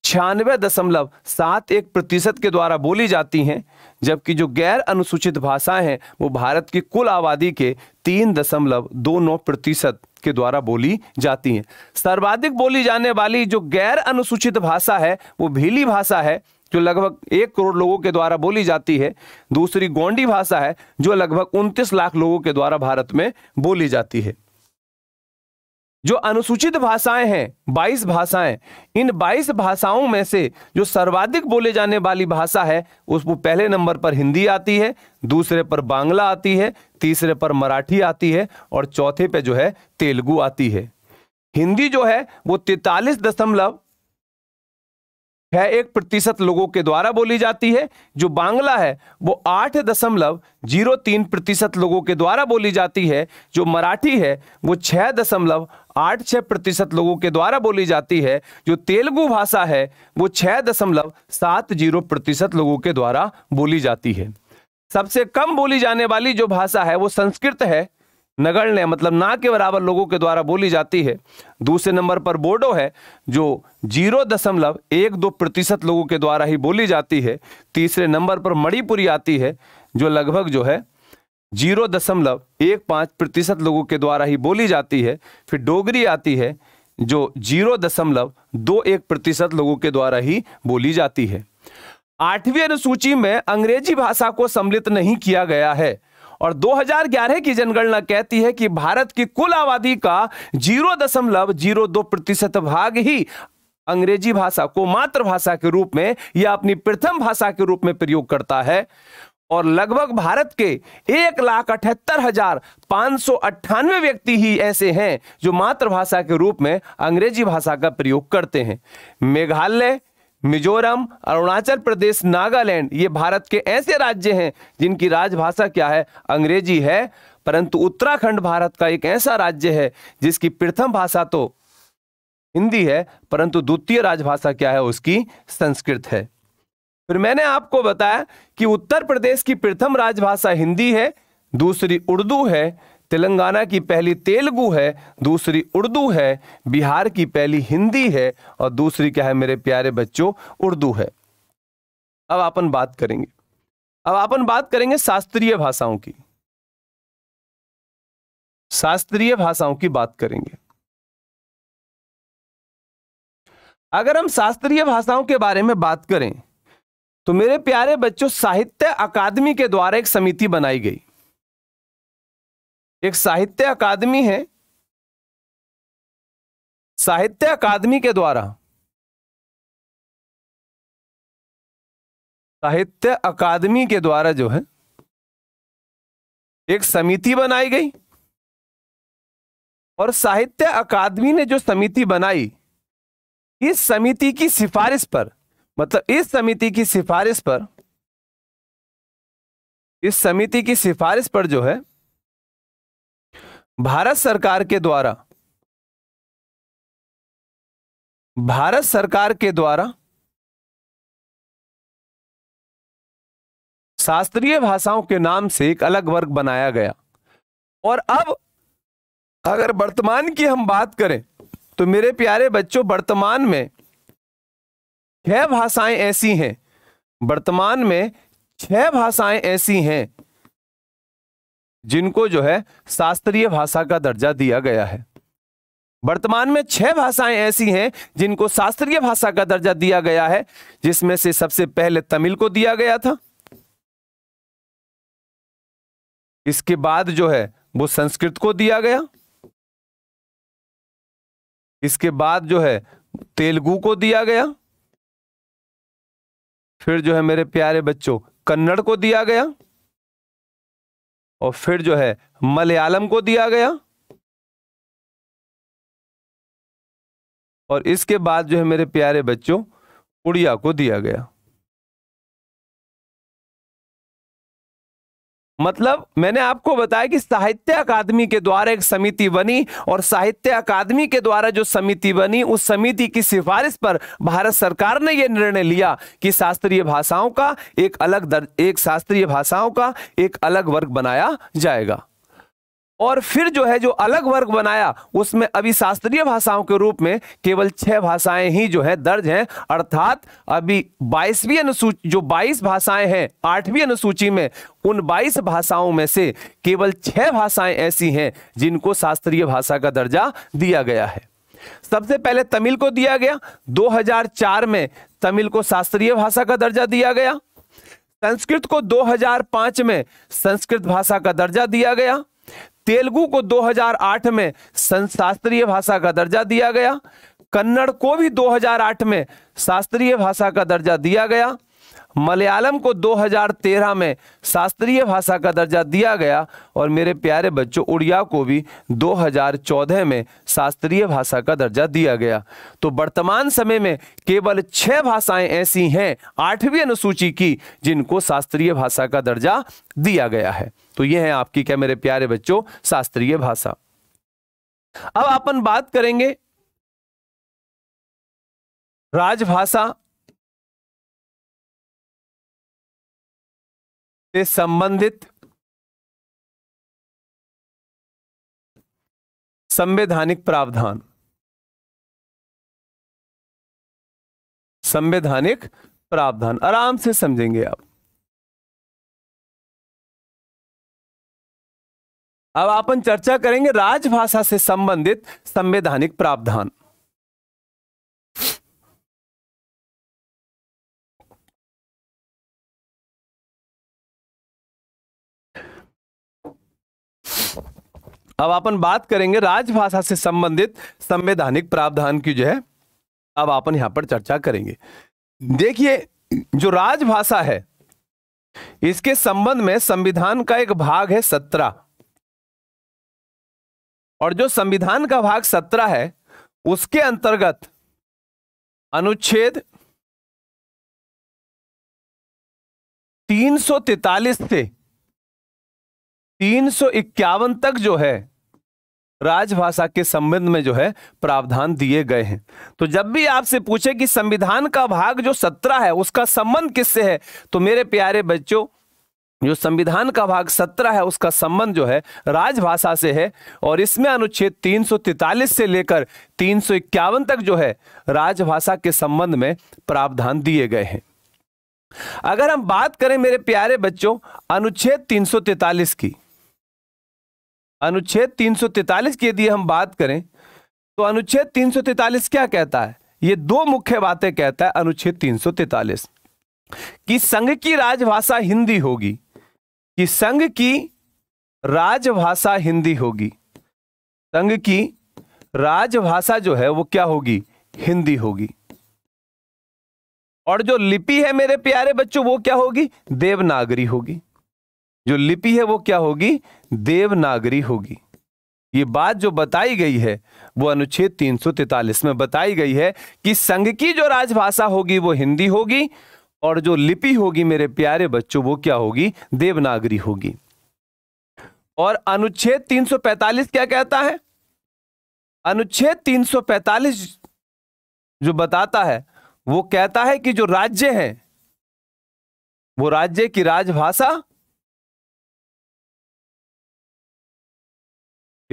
छियानवे दशमलव सात एक प्रतिशत के द्वारा बोली जाती हैं जबकि जो गैर अनुसूचित भाषाएं हैं वो भारत की कुल आबादी के तीन दशमलव दो नौ प्रतिशत के द्वारा बोली जाती हैं सर्वाधिक बोली जाने वाली जो गैर अनुसूचित भाषा है वो भीली भाषा है जो लगभग एक करोड़ लोगों के द्वारा बोली जाती है दूसरी गोंडी भाषा है जो लगभग उनतीस लाख लोगों के द्वारा भारत में बोली जाती है जो अनुसूचित भाषाएं हैं बाईस भाषाएं इन बाईस भाषाओं में से जो सर्वाधिक बोले जाने वाली भाषा है उसको पहले नंबर पर हिंदी आती है दूसरे पर बांग्ला आती है तीसरे पर मराठी आती है और चौथे पे जो है तेलुगु आती है हिंदी जो है वो तैतालीस दशमलव है एक प्रतिशत लोगों के द्वारा बोली जाती है जो बांग्ला है वो आठ दशमलव जीरो तीन प्रतिशत लोगों के द्वारा बोली जाती है जो मराठी है वो छः दशमलव आठ छह प्रतिशत लोगों के द्वारा बोली जाती है जो तेलुगु भाषा है वो छह दशमलव सात जीरो प्रतिशत लोगों के द्वारा बोली जाती है सबसे कम बोली जाने वाली जो भाषा है वो संस्कृत है नगण्य मतलब ना के बराबर लोगों के द्वारा बोली जाती है दूसरे नंबर पर बोडो है जो जीरो दशमलव एक दो प्रतिशत लोगों के द्वारा ही बोली जाती है तीसरे नंबर पर मणिपुरी आती है जो लगभग जो है जीरो दशमलव एक पाँच प्रतिशत लोगों के द्वारा ही बोली जाती है फिर डोगरी आती है जो जीरो दशमलव दो एक प्रतिशत लोगों के द्वारा ही बोली जाती है आठवीं अनुसूची में अंग्रेजी भाषा को सम्मिलित नहीं किया गया है और 2011 की जनगणना कहती है कि भारत की कुल आबादी का जीरो दशमलव जीरो दो प्रतिशत भाग ही अंग्रेजी भाषा को मातृभाषा के रूप में या अपनी प्रथम भाषा के रूप में प्रयोग करता है और लगभग भारत के एक लाख अठहत्तर हजार पांच सौ अट्ठानवे व्यक्ति ही ऐसे हैं जो मातृभाषा के रूप में अंग्रेजी भाषा का प्रयोग करते हैं मेघालय मिजोरम अरुणाचल प्रदेश नागालैंड ये भारत के ऐसे राज्य हैं जिनकी राजभाषा क्या है अंग्रेजी है परंतु उत्तराखंड भारत का एक ऐसा राज्य है जिसकी प्रथम भाषा तो हिंदी है परंतु द्वितीय राजभाषा क्या है उसकी संस्कृत है फिर मैंने आपको बताया कि उत्तर प्रदेश की प्रथम राजभाषा हिंदी है दूसरी उर्दू है तेलंगाना की पहली तेलुगु है दूसरी उर्दू है बिहार की पहली हिंदी है और दूसरी क्या है मेरे प्यारे बच्चों उर्दू है अब अपन बात करेंगे अब अपन बात करेंगे शास्त्रीय भाषाओं की शास्त्रीय भाषाओं की बात करेंगे अगर हम शास्त्रीय भाषाओं के बारे में बात करें तो मेरे प्यारे बच्चों साहित्य अकादमी के द्वारा एक समिति बनाई गई एक साहित्य अकादमी है साहित्य अकादमी के द्वारा साहित्य अकादमी के द्वारा जो है एक समिति बनाई गई और साहित्य अकादमी ने जो समिति बनाई इस समिति की सिफारिश पर मतलब इस समिति की सिफारिश पर इस समिति की सिफारिश पर जो है भारत सरकार के द्वारा भारत सरकार के द्वारा शास्त्रीय भाषाओं के नाम से एक अलग वर्ग बनाया गया और अब अगर वर्तमान की हम बात करें तो मेरे प्यारे बच्चों वर्तमान में छह भाषाएं ऐसी हैं वर्तमान में छह भाषाएं ऐसी हैं जिनको जो है शास्त्रीय भाषा का दर्जा दिया गया है वर्तमान में छह भाषाएं ऐसी हैं जिनको शास्त्रीय भाषा का दर्जा दिया गया है जिसमें से सबसे पहले तमिल को दिया गया था इसके बाद जो है वो संस्कृत को दिया गया इसके बाद जो है तेलुगु को दिया गया फिर जो है मेरे प्यारे बच्चों कन्नड़ को दिया गया और फिर जो है मलयालम को दिया गया और इसके बाद जो है मेरे प्यारे बच्चों उड़िया को दिया गया मतलब मैंने आपको बताया कि साहित्य अकादमी के द्वारा एक समिति बनी और साहित्य अकादमी के द्वारा जो समिति बनी उस समिति की सिफारिश पर भारत सरकार ने यह निर्णय लिया कि शास्त्रीय भाषाओं का एक अलग दर, एक शास्त्रीय भाषाओं का एक अलग वर्ग बनाया जाएगा और फिर जो है जो अलग वर्ग बनाया उसमें अभी शास्त्रीय भाषाओं के रूप में केवल छह भाषाएं ही जो है दर्ज हैं अर्थात अभी बाईसवीं अनुसूची जो बाईस भाषाएं हैं आठवीं अनुसूची में उन बाईस भाषाओं में से केवल छह भाषाएं ऐसी हैं जिनको शास्त्रीय भाषा का दर्जा दिया गया है सबसे पहले तमिल को दिया गया दो में तमिल को शास्त्रीय भाषा का दर्जा दिया गया संस्कृत को 2005 में संस्कृत भाषा का दर्जा दिया गया तेलुगु को 2008 में शास्त्रीय भाषा का दर्जा दिया गया कन्नड़ को भी 2008 में शास्त्रीय भाषा का दर्जा दिया गया मलयालम को 2013 में शास्त्रीय भाषा का दर्जा दिया गया और मेरे प्यारे बच्चों उड़िया को भी 2014 में शास्त्रीय भाषा का दर्जा दिया गया तो वर्तमान समय में केवल छह भाषाएं ऐसी हैं आठवीं अनुसूची की जिनको शास्त्रीय भाषा का दर्जा दिया गया है तो ये है आपकी क्या मेरे प्यारे बच्चों शास्त्रीय भाषा अब अपन बात करेंगे राजभाषा से संबंधित संवैधानिक प्रावधान संवैधानिक प्रावधान आराम से समझेंगे आप अब अपन चर्चा करेंगे राजभाषा से संबंधित संवैधानिक प्रावधान अब अपन बात करेंगे राजभाषा से संबंधित संवैधानिक प्रावधान की जो है अब अपन यहां पर चर्चा करेंगे देखिए जो राजभाषा है इसके संबंध में संविधान का एक भाग है सत्रह और जो संविधान का भाग सत्रह है उसके अंतर्गत अनुच्छेद 343 से तीन तक जो है राजभाषा के संबंध में जो है प्रावधान दिए गए हैं तो जब भी आपसे पूछे कि संविधान का भाग जो सत्रह है उसका संबंध किससे है तो मेरे प्यारे बच्चों जो संविधान का भाग 17 है उसका संबंध जो है राजभाषा से है और इसमें अनुच्छेद 343 से लेकर तीन तक जो है राजभाषा के संबंध में प्रावधान दिए गए हैं अगर हम बात करें मेरे प्यारे बच्चों अनुच्छेद 343 की अनुच्छेद 343 की यदि हम बात करें तो अनुच्छेद 343 क्या कहता है ये दो मुख्य बातें कहता है अनुच्छेद 343 कि संघ की राजभाषा हिंदी होगी कि संघ की राजभाषा हिंदी होगी संघ की राजभाषा जो है वो क्या होगी हिंदी होगी और जो लिपि है मेरे प्यारे बच्चों वो क्या होगी देवनागरी होगी जो लिपि है वो क्या होगी देवनागरी होगी ये बात जो बताई गई है वो अनुच्छेद 343 में बताई गई है कि संघ की जो राजभाषा होगी वो हिंदी होगी और जो लिपि होगी मेरे प्यारे बच्चों वो क्या होगी देवनागरी होगी और अनुच्छेद 345 क्या कहता है अनुच्छेद 345 जो बताता है वो कहता है कि जो राज्य है वो राज्य की राजभाषा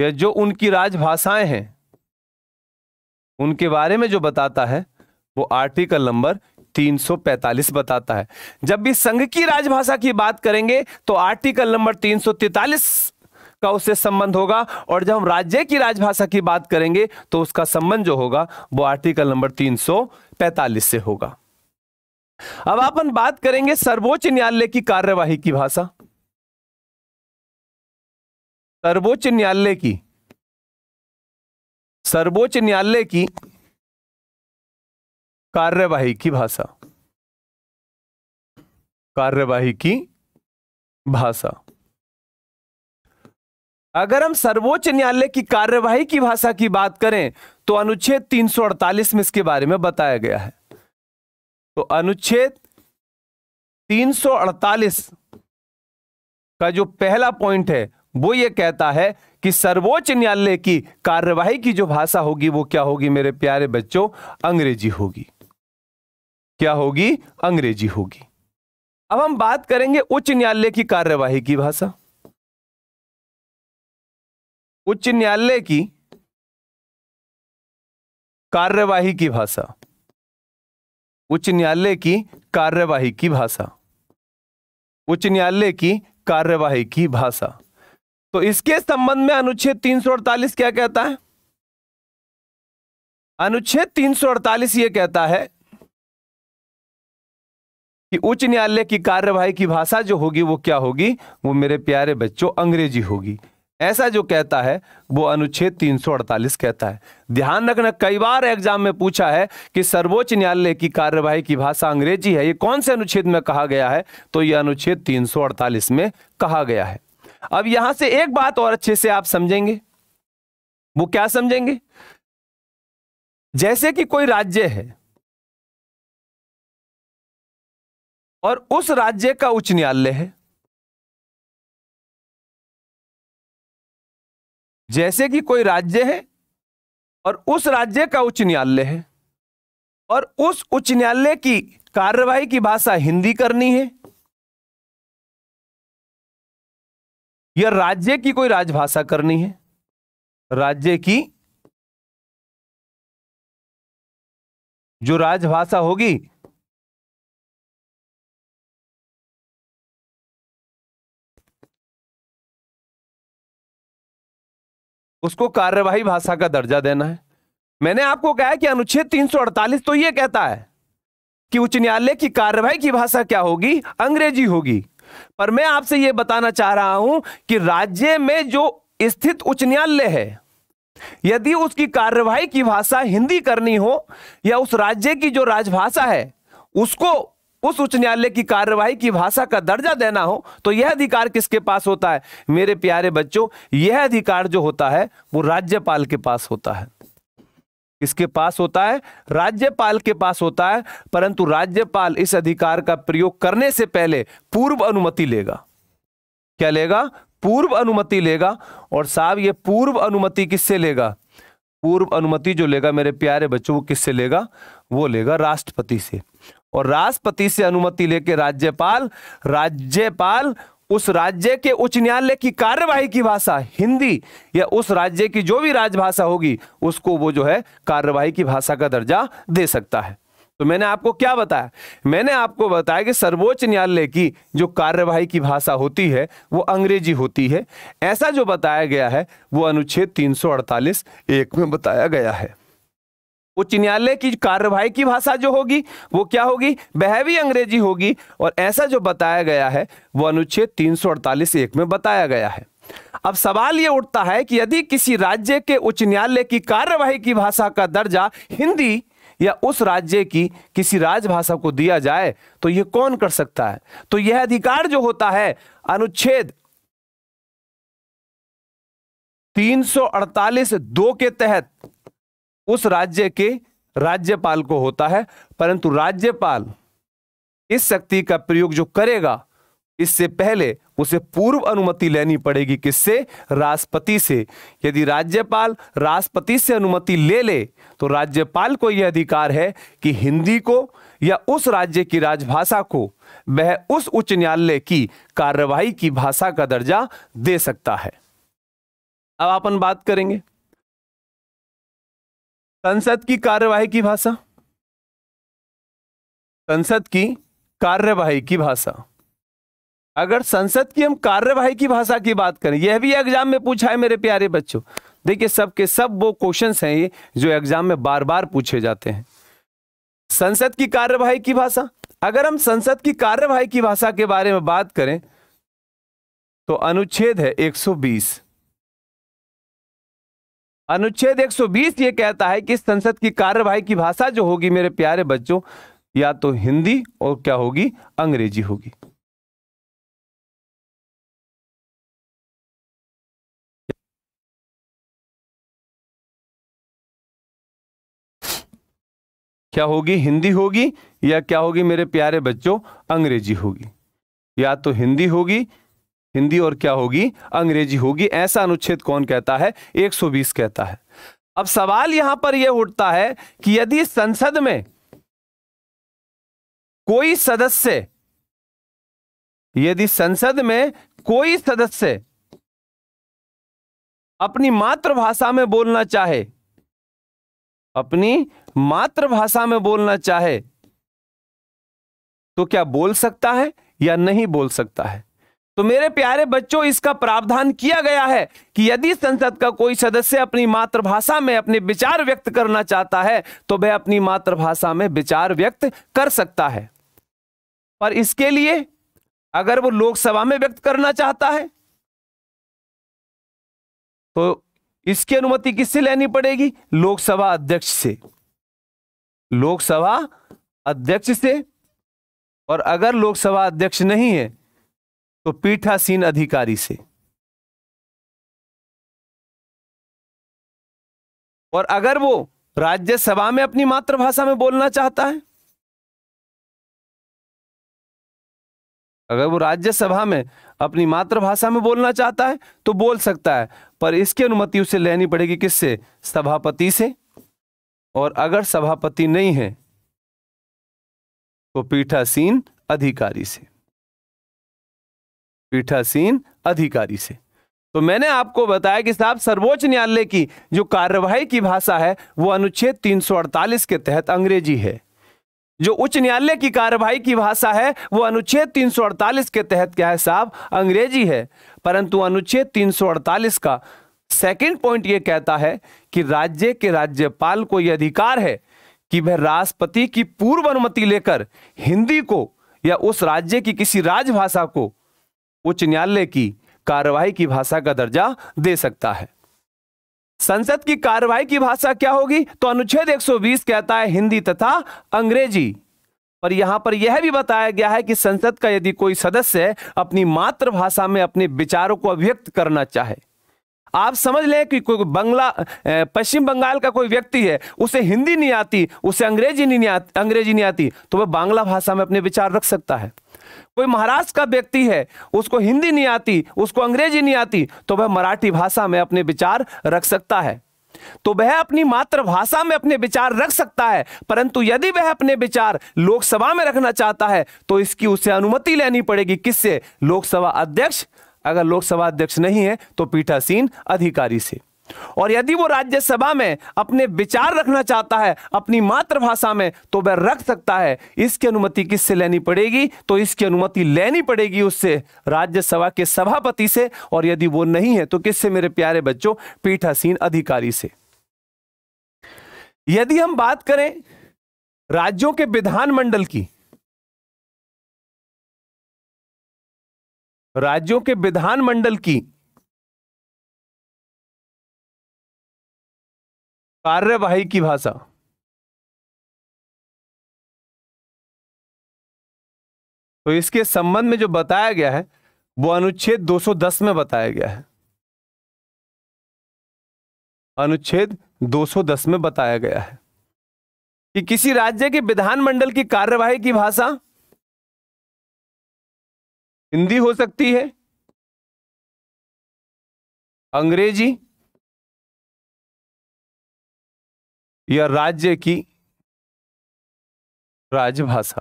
या जो उनकी राजभाषाएं हैं उनके बारे में जो बताता है वो आर्टिकल नंबर 345 बताता है जब भी संघ की राजभाषा की बात करेंगे तो आर्टिकल नंबर 343 का उससे संबंध होगा और जब हम राज्य की राजभाषा की बात करेंगे तो उसका संबंध जो होगा वो आर्टिकल नंबर 345 से होगा अब अपन बात करेंगे सर्वोच्च न्यायालय की कार्यवाही की भाषा सर्वोच्च न्यायालय की सर्वोच्च न्यायालय की कार्यवाही की भाषा कार्यवाही की भाषा अगर हम सर्वोच्च न्यायालय की कार्यवाही की भाषा की बात करें तो अनुच्छेद 348 में इसके बारे में बताया गया है तो अनुच्छेद 348 का जो पहला पॉइंट है वो ये कहता है कि सर्वोच्च न्यायालय की कार्यवाही की जो भाषा होगी वो क्या होगी मेरे प्यारे बच्चों अंग्रेजी होगी क्या होगी अंग्रेजी होगी अब हम बात करेंगे उच्च न्यायालय की कार्यवाही की भाषा उच्च न्यायालय की कार्यवाही की भाषा उच्च न्यायालय की कार्यवाही की भाषा उच्च न्यायालय की कार्यवाही की भाषा तो इसके संबंध में अनुच्छेद अड़तालीस क्या कहता है अनुच्छेद अड़तालीस यह कहता है कि उच्च न्यायालय की कार्यवाही की भाषा जो होगी वो क्या होगी वो मेरे प्यारे बच्चों अंग्रेजी होगी ऐसा जो कहता है वो अनुच्छेद 348 कहता है ध्यान रखना कई बार एग्जाम में पूछा है कि सर्वोच्च न्यायालय की कार्यवाही की भाषा अंग्रेजी है ये कौन से अनुच्छेद में कहा गया है तो ये अनुच्छेद 348 में कहा गया है अब यहां से एक बात और अच्छे से आप समझेंगे वो क्या समझेंगे जैसे कि कोई राज्य है और उस राज्य का उच्च न्यायालय है जैसे कि कोई राज्य है और उस राज्य का उच्च न्यायालय है और उस उच्च न्यायालय की कार्रवाई की भाषा हिंदी करनी है या राज्य की कोई राजभाषा करनी है राज्य की जो राजभाषा होगी उसको कार्यवाही भाषा का दर्जा देना है मैंने आपको कहा कि अनुच्छेद 348 तो यह कहता है कि उच्च न्यायालय की कार्यवाही की भाषा क्या होगी अंग्रेजी होगी पर मैं आपसे यह बताना चाह रहा हूं कि राज्य में जो स्थित उच्च न्यायालय है यदि उसकी कार्यवाही की भाषा हिंदी करनी हो या उस राज्य की जो राजभाषा है उसको उस उच्च न्यायालय की कार्यवाही की भाषा का दर्जा देना हो तो यह अधिकार किसके पास होता है मेरे प्यारे बच्चों यह अधिकार जो होता है वो राज्यपाल के पास होता है किसके पास होता है राज्यपाल के पास होता है परंतु राज्यपाल इस अधिकार का प्रयोग करने से पहले पूर्व अनुमति लेगा क्या लेगा पूर्व अनुमति लेगा और साहब यह पूर्व अनुमति किससे लेगा पूर्व अनुमति जो लेगा मेरे प्यारे बच्चों वो किससे लेगा वो लेगा राष्ट्रपति से और राष्ट्रपति से अनुमति लेके राज्यपाल राज्यपाल उस राज्य के उच्च न्यायालय की कार्यवाही की भाषा हिंदी या उस राज्य की जो भी राजभाषा होगी उसको वो जो है कार्यवाही की भाषा का दर्जा दे सकता है तो मैंने आपको क्या बताया मैंने आपको बताया कि सर्वोच्च न्यायालय की जो कार्यवाही की भाषा होती है वो अंग्रेजी होती है ऐसा जो बताया गया है वो अनुच्छेद 348 एक में बताया गया है उच्च न्यायालय की कार्रवाई की भाषा जो होगी वो क्या होगी वह भी अंग्रेजी होगी और ऐसा जो बताया गया है वो अनुच्छेद तीन सौ अड़तालीस एक में बताया गया है अब सवाल ये उठता है कि यदि किसी राज्य के उच्च न्यायालय की कार्यवाही की भाषा का दर्जा हिंदी या उस राज्य की किसी राजभाषा को दिया जाए तो यह कौन कर सकता है तो यह अधिकार जो होता है अनुच्छेद 348 दो के तहत उस राज्य के राज्यपाल को होता है परंतु राज्यपाल इस शक्ति का प्रयोग जो करेगा इससे पहले उसे पूर्व अनुमति लेनी पड़ेगी किससे राष्ट्रपति से यदि राज्यपाल राष्ट्रपति से अनुमति ले ले तो राज्यपाल को यह अधिकार है कि हिंदी को या उस राज्य की राजभाषा को वह उस उच्च न्यायालय की कार्यवाही की भाषा का दर्जा दे सकता है अब अपन बात करेंगे संसद की कार्यवाही की भाषा संसद की कार्यवाही की भाषा अगर संसद की हम कार्यवाही की भाषा की बात करें यह भी एग्जाम में पूछा है मेरे प्यारे बच्चों देखिए सबके सब वो क्वेश्चंस हैं ये जो एग्जाम में बार बार पूछे जाते हैं संसद की कार्यवाही की भाषा अगर हम संसद की कार्यवाही की भाषा के बारे में बात करें तो अनुच्छेद है 120 अनुच्छेद 120 ये कहता है कि संसद की कार्यवाही की भाषा जो होगी मेरे प्यारे बच्चों या तो हिंदी और क्या होगी अंग्रेजी होगी क्या होगी हिंदी होगी या क्या होगी मेरे प्यारे बच्चों अंग्रेजी होगी या तो हिंदी होगी हिंदी और क्या होगी अंग्रेजी होगी ऐसा अनुच्छेद कौन कहता है 120 कहता है अब सवाल यहां पर यह उठता है कि यदि संसद में कोई सदस्य यदि संसद में कोई सदस्य अपनी मातृभाषा में बोलना चाहे अपनी मातृभाषा में बोलना चाहे तो क्या बोल सकता है या नहीं बोल सकता है तो मेरे प्यारे बच्चों इसका प्रावधान किया गया है कि यदि संसद का कोई सदस्य अपनी मातृभाषा में अपने विचार व्यक्त करना चाहता है तो वह अपनी मातृभाषा में विचार व्यक्त कर सकता है पर इसके लिए अगर वो लोकसभा में व्यक्त करना चाहता है तो इसकी अनुमति किससे लेनी पड़ेगी लोकसभा अध्यक्ष से लोकसभा अध्यक्ष से और अगर लोकसभा अध्यक्ष नहीं है तो पीठासीन अधिकारी से और अगर वो राज्यसभा में अपनी मातृभाषा में बोलना चाहता है अगर वो राज्यसभा में अपनी मातृभाषा में बोलना चाहता है तो बोल सकता है पर इसकी अनुमति उसे लेनी पड़ेगी किससे सभापति से और अगर सभापति नहीं है तो पीठासीन अधिकारी से पीठासीन अधिकारी से तो मैंने आपको बताया कि साहब सर्वोच्च न्यायालय की जो कार्यवाही की भाषा है वो अनुच्छेद 348 के तहत अंग्रेजी है जो उच्च न्यायालय की कार्यवाही की भाषा है वो अनुच्छेद 348 के तहत क्या है साहब अंग्रेजी है परंतु अनुच्छेद 348 का सेकंड पॉइंट ये कहता है कि राज्य के राज्यपाल को यह अधिकार है कि वह राष्ट्रपति की पूर्व अनुमति लेकर हिंदी को या उस राज्य की किसी राजभाषा को उच्च न्यायालय की कार्रवाई की भाषा का दर्जा दे सकता है संसद की कार्रवाई की भाषा क्या होगी तो अनुच्छेद 120 कहता है हिंदी तथा अंग्रेजी पर यहां पर यह भी बताया गया है कि संसद का यदि कोई सदस्य अपनी मातृभाषा में अपने विचारों को अभिव्यक्त करना चाहे आप समझ लें कि कोई बंगला पश्चिम बंगाल का कोई व्यक्ति है उसे हिंदी नहीं आती उसे अंग्रेजी नहीं आती अंग्रेजी नहीं आती तो वह बांग्ला भाषा में अपने विचार रख सकता है कोई महाराष्ट्र का व्यक्ति है उसको हिंदी नहीं आती उसको अंग्रेजी नहीं आती तो वह मराठी भाषा में अपने विचार रख सकता है तो वह अपनी मातृभाषा में अपने विचार रख सकता है परंतु यदि वह अपने विचार लोकसभा में रखना चाहता है तो इसकी उसे अनुमति लेनी पड़ेगी किससे लोकसभा अध्यक्ष अगर लोकसभा अध्यक्ष नहीं है तो पीठासीन अधिकारी से और यदि वो राज्यसभा में अपने विचार रखना चाहता है अपनी मातृभाषा में तो वह रख सकता है इसकी अनुमति किससे लेनी पड़ेगी तो इसकी अनुमति लेनी पड़ेगी उससे राज्यसभा के सभापति से और यदि वो नहीं है तो किससे मेरे प्यारे बच्चों पीठासीन अधिकारी से यदि हम बात करें राज्यों के विधानमंडल की राज्यों के विधानमंडल की कार्यवाही की भाषा तो इसके संबंध में जो बताया गया है वो अनुच्छेद 210 में बताया गया है अनुच्छेद 210 में बताया गया है कि किसी राज्य के विधानमंडल की कार्यवाही की भाषा हिंदी हो सकती है अंग्रेजी या राज्य की राजभाषा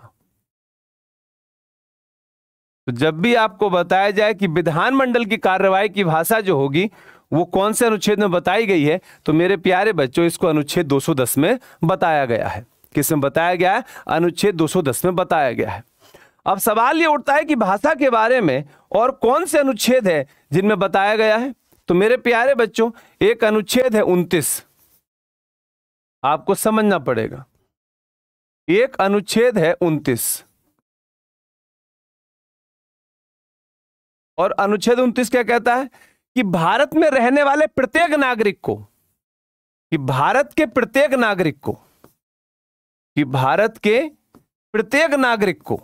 तो जब भी आपको बताया जाए कि विधानमंडल की कार्यवाही की भाषा जो होगी वो कौन से अनुच्छेद में बताई गई है तो मेरे प्यारे बच्चों इसको अनुच्छेद 210 में बताया गया है किसमें बताया गया है अनुच्छेद 210 में बताया गया है अब सवाल ये उठता है कि भाषा के बारे में और कौन से अनुच्छेद है जिनमें बताया गया है तो मेरे प्यारे बच्चों एक अनुच्छेद है उनतीस आपको समझना पड़ेगा एक अनुच्छेद है उनतीस और अनुच्छेद उनतीस क्या कहता है कि भारत में रहने वाले प्रत्येक नागरिक को कि भारत के प्रत्येक नागरिक को कि भारत के प्रत्येक नागरिक को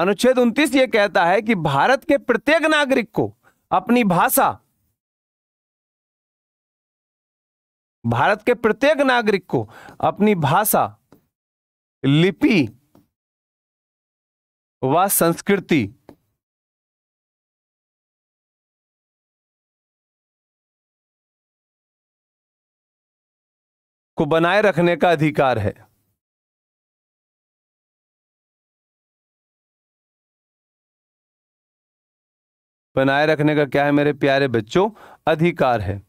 अनुच्छेद उनतीस ये कहता है कि भारत के प्रत्येक नागरिक को अपनी भाषा भारत के प्रत्येक नागरिक को अपनी भाषा लिपि व संस्कृति को बनाए रखने का अधिकार है बनाए रखने का क्या है मेरे प्यारे बच्चों अधिकार है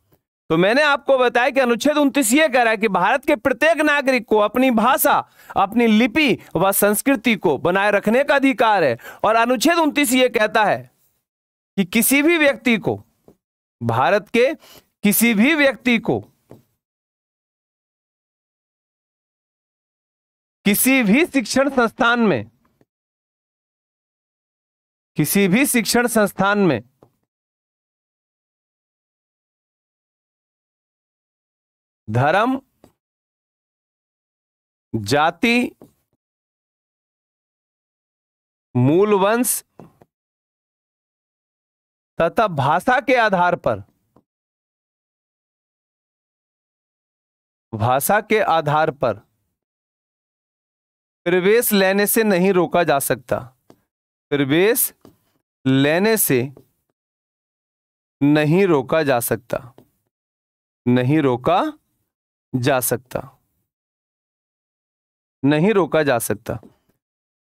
तो मैंने आपको बताया कि अनुच्छेद उनतीस ये कह रहा है कि भारत के प्रत्येक नागरिक को अपनी भाषा अपनी लिपि व संस्कृति को बनाए रखने का अधिकार है और अनुच्छेद उनतीस ये कहता है कि किसी भी व्यक्ति को भारत के किसी भी व्यक्ति को किसी भी शिक्षण संस्थान में किसी भी शिक्षण संस्थान में धर्म जाति मूल वंश तथा भाषा के आधार पर भाषा के आधार पर प्रवेश लेने से नहीं रोका जा सकता प्रवेश लेने से नहीं रोका जा सकता नहीं रोका जा सकता नहीं रोका जा सकता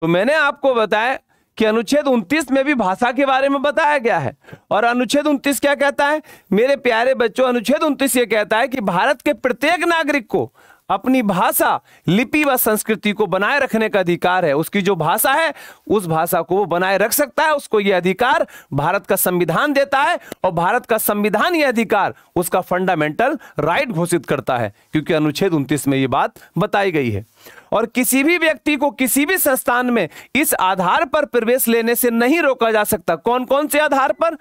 तो मैंने आपको बताया कि अनुच्छेद 29 में भी भाषा के बारे में बताया गया है और अनुच्छेद 29 क्या कहता है मेरे प्यारे बच्चों अनुच्छेद 29 ये कहता है कि भारत के प्रत्येक नागरिक को अपनी भाषा लिपि व संस्कृति को बनाए रखने का अधिकार है उसकी जो भाषा है उस भाषा को वो बनाए रख सकता है उसको यह अधिकार भारत का संविधान देता है और भारत का संविधान यह अधिकार उसका फंडामेंटल राइट घोषित करता है क्योंकि अनुच्छेद उनतीस में ये बात बताई गई है और किसी भी व्यक्ति को किसी भी संस्थान में इस आधार पर प्रवेश लेने से नहीं रोका जा सकता कौन कौन से आधार पर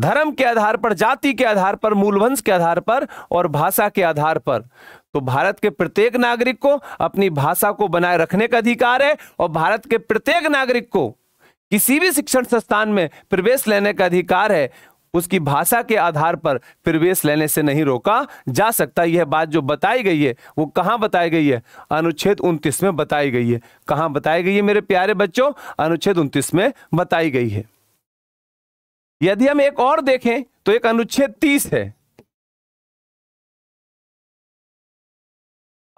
धर्म के आधार पर जाति के आधार पर मूलवंश के आधार पर और भाषा के आधार पर तो भारत के प्रत्येक नागरिक को अपनी भाषा को बनाए रखने का अधिकार है और भारत के प्रत्येक नागरिक को किसी भी शिक्षण संस्थान में प्रवेश लेने का अधिकार है उसकी भाषा के आधार पर प्रवेश लेने से नहीं रोका जा सकता यह बात जो बताई गई है वो कहाँ बताई गई है अनुच्छेद 29 में बताई गई है कहाँ बताई गई है मेरे प्यारे बच्चों अनुच्छेद 29 में बताई गई है यदि हम एक और देखें तो एक अनुच्छेद 30 है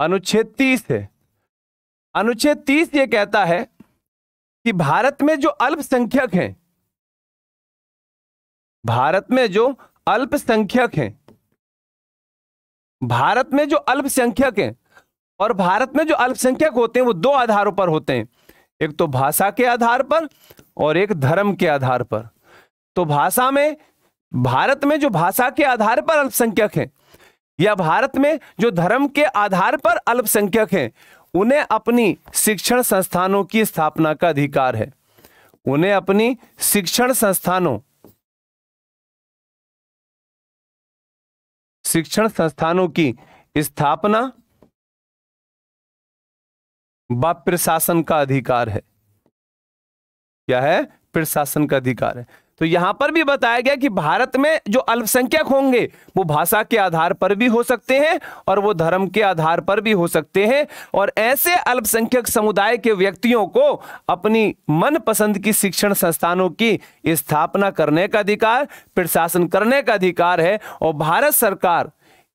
अनुच्छेद तीस है अनुच्छेद तीस ये कहता है कि भारत में जो अल्पसंख्यक हैं भारत में जो अल्पसंख्यक हैं भारत में जो अल्पसंख्यक हैं और भारत में जो अल्पसंख्यक होते हैं वो दो आधारों पर होते हैं एक तो भाषा के आधार पर और एक धर्म के आधार पर तो भाषा में भारत में जो भाषा के आधार पर अल्पसंख्यक हैं या भारत में जो धर्म के आधार पर अल्पसंख्यक हैं उन्हें अपनी शिक्षण संस्थानों की स्थापना का अधिकार है उन्हें अपनी शिक्षण संस्थानों शिक्षण संस्थानों की स्थापना व प्रशासन का अधिकार है क्या है प्रशासन का अधिकार है तो यहां पर भी बताया गया कि भारत में जो अल्पसंख्यक होंगे वो भाषा के आधार पर भी हो सकते हैं और वो धर्म के आधार पर भी हो सकते हैं और ऐसे अल्पसंख्यक समुदाय के व्यक्तियों को अपनी मनपसंद की शिक्षण संस्थानों की स्थापना करने का अधिकार प्रशासन करने का अधिकार है और भारत सरकार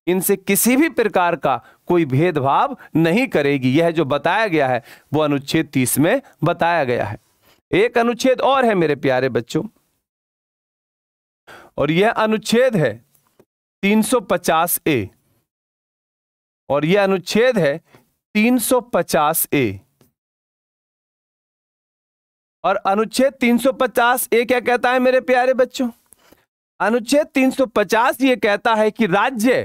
इनसे किसी भी प्रकार का कोई भेदभाव नहीं करेगी यह जो बताया गया है वो अनुच्छेद तीस में बताया गया है एक अनुच्छेद और है मेरे प्यारे बच्चों और यह अनुच्छेद है 350 ए और यह अनुच्छेद है 350 ए और अनुच्छेद 350 ए क्या कहता है मेरे प्यारे बच्चों अनुच्छेद 350 ये कहता है कि राज्य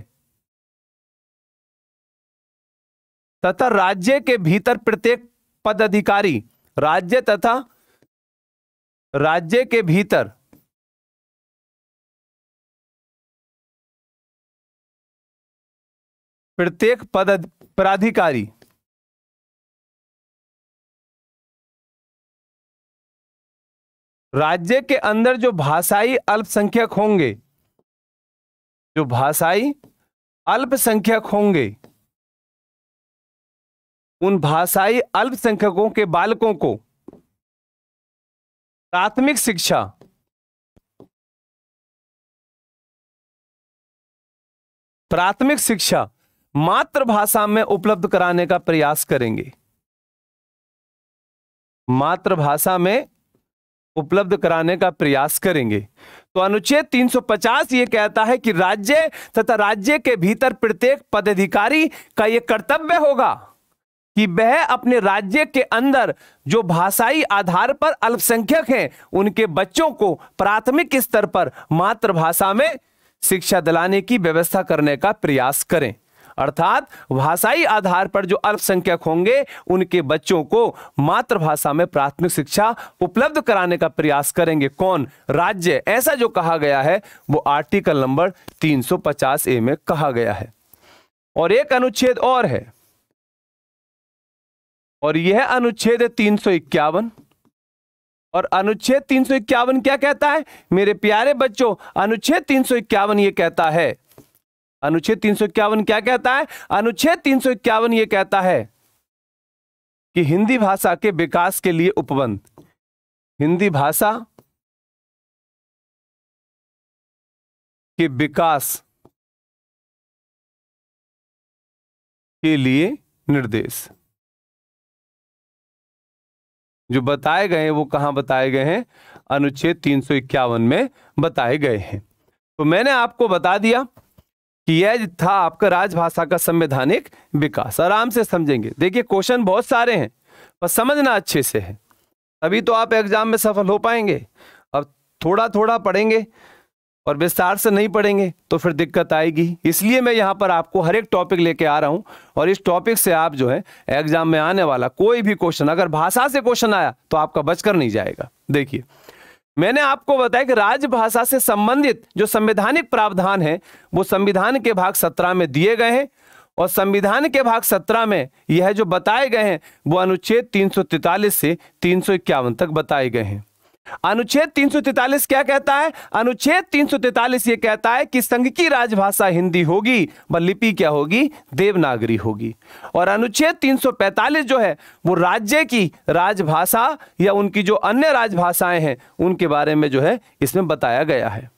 तथा राज्य के भीतर प्रत्येक पदाधिकारी राज्य तथा राज्य के भीतर प्रत्येक पद प्राधिकारी राज्य के अंदर जो भाषाई अल्पसंख्यक होंगे जो भाषाई अल्पसंख्यक होंगे उन भाषाई अल्पसंख्यकों के बालकों को प्राथमिक शिक्षा प्राथमिक शिक्षा मातृभाषा में उपलब्ध कराने का प्रयास करेंगे मातृभाषा में उपलब्ध कराने का प्रयास करेंगे तो अनुच्छेद 350 ये कहता है कि राज्य तथा राज्य के भीतर प्रत्येक पदाधिकारी का यह कर्तव्य होगा कि वह अपने राज्य के अंदर जो भाषाई आधार पर अल्पसंख्यक हैं उनके बच्चों को प्राथमिक स्तर पर मातृभाषा में शिक्षा दिलाने की व्यवस्था करने का प्रयास करें अर्थात भाषाई आधार पर जो अल्पसंख्यक होंगे उनके बच्चों को मातृभाषा में प्राथमिक शिक्षा उपलब्ध कराने का प्रयास करेंगे कौन राज्य ऐसा जो कहा गया है वो आर्टिकल नंबर 350 ए में कहा गया है और एक अनुच्छेद और है और यह अनुच्छेद तीन और अनुच्छेद तीन क्या कहता है मेरे प्यारे बच्चों अनुच्छेद तीन ये कहता है अनुच्छेद तीन क्या कहता है अनुच्छेद तीन ये कहता है कि हिंदी भाषा के विकास के लिए उपबंध हिंदी भाषा के विकास के लिए निर्देश जो बताए गए हैं वो कहां बताए गए हैं अनुच्छेद तीन में बताए गए हैं तो मैंने आपको बता दिया कि यह था आपका राजभाषा का संवैधानिक विकास आराम से समझेंगे देखिए क्वेश्चन बहुत सारे हैं पर समझना अच्छे से है अभी तो आप एग्जाम में सफल हो पाएंगे अब थोड़ा थोड़ा पढ़ेंगे और विस्तार से नहीं पढ़ेंगे तो फिर दिक्कत आएगी इसलिए मैं यहाँ पर आपको हर एक टॉपिक लेके आ रहा हूँ और इस टॉपिक से आप जो है एग्जाम में आने वाला कोई भी क्वेश्चन अगर भाषा से क्वेश्चन आया तो आपका बचकर नहीं जाएगा देखिए मैंने आपको बताया कि राजभाषा से संबंधित जो संवैधानिक प्रावधान है वो संविधान के भाग सत्रह में दिए गए हैं और संविधान के भाग सत्रह में यह जो बताए गए हैं वो अनुच्छेद तीन से तीन तक बताए गए हैं अनुच्छेद 343 क्या कहता है अनुच्छेद 343 ये कहता है कि संघ की राजभाषा हिंदी होगी व लिपि क्या होगी देवनागरी होगी और अनुच्छेद 345 जो है वो राज्य की राजभाषा या उनकी जो अन्य राजभाषाएं हैं उनके बारे में जो है इसमें बताया गया है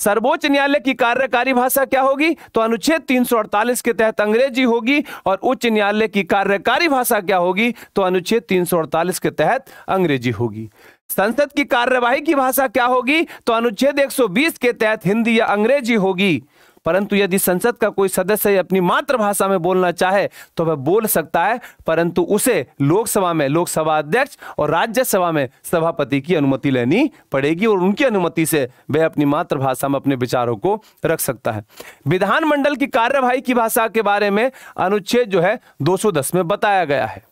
सर्वोच्च न्यायालय की कार्यकारी भाषा क्या होगी तो अनुच्छेद 348 के तहत अंग्रेजी होगी और उच्च न्यायालय की कार्यकारी भाषा क्या होगी तो अनुच्छेद 348 के तहत अंग्रेजी होगी संसद की कार्यवाही की भाषा क्या होगी तो अनुच्छेद 120 के तहत हिंदी या अंग्रेजी होगी परंतु यदि संसद का कोई सदस्य अपनी मातृभाषा में बोलना चाहे तो वह बोल सकता है परंतु उसे लोकसभा में लोकसभा अध्यक्ष और राज्यसभा में सभापति की अनुमति लेनी पड़ेगी और उनकी अनुमति से वह अपनी मातृभाषा में अपने विचारों को रख सकता है विधानमंडल की कार्यवाही की भाषा के बारे में अनुच्छेद जो है दो में बताया गया है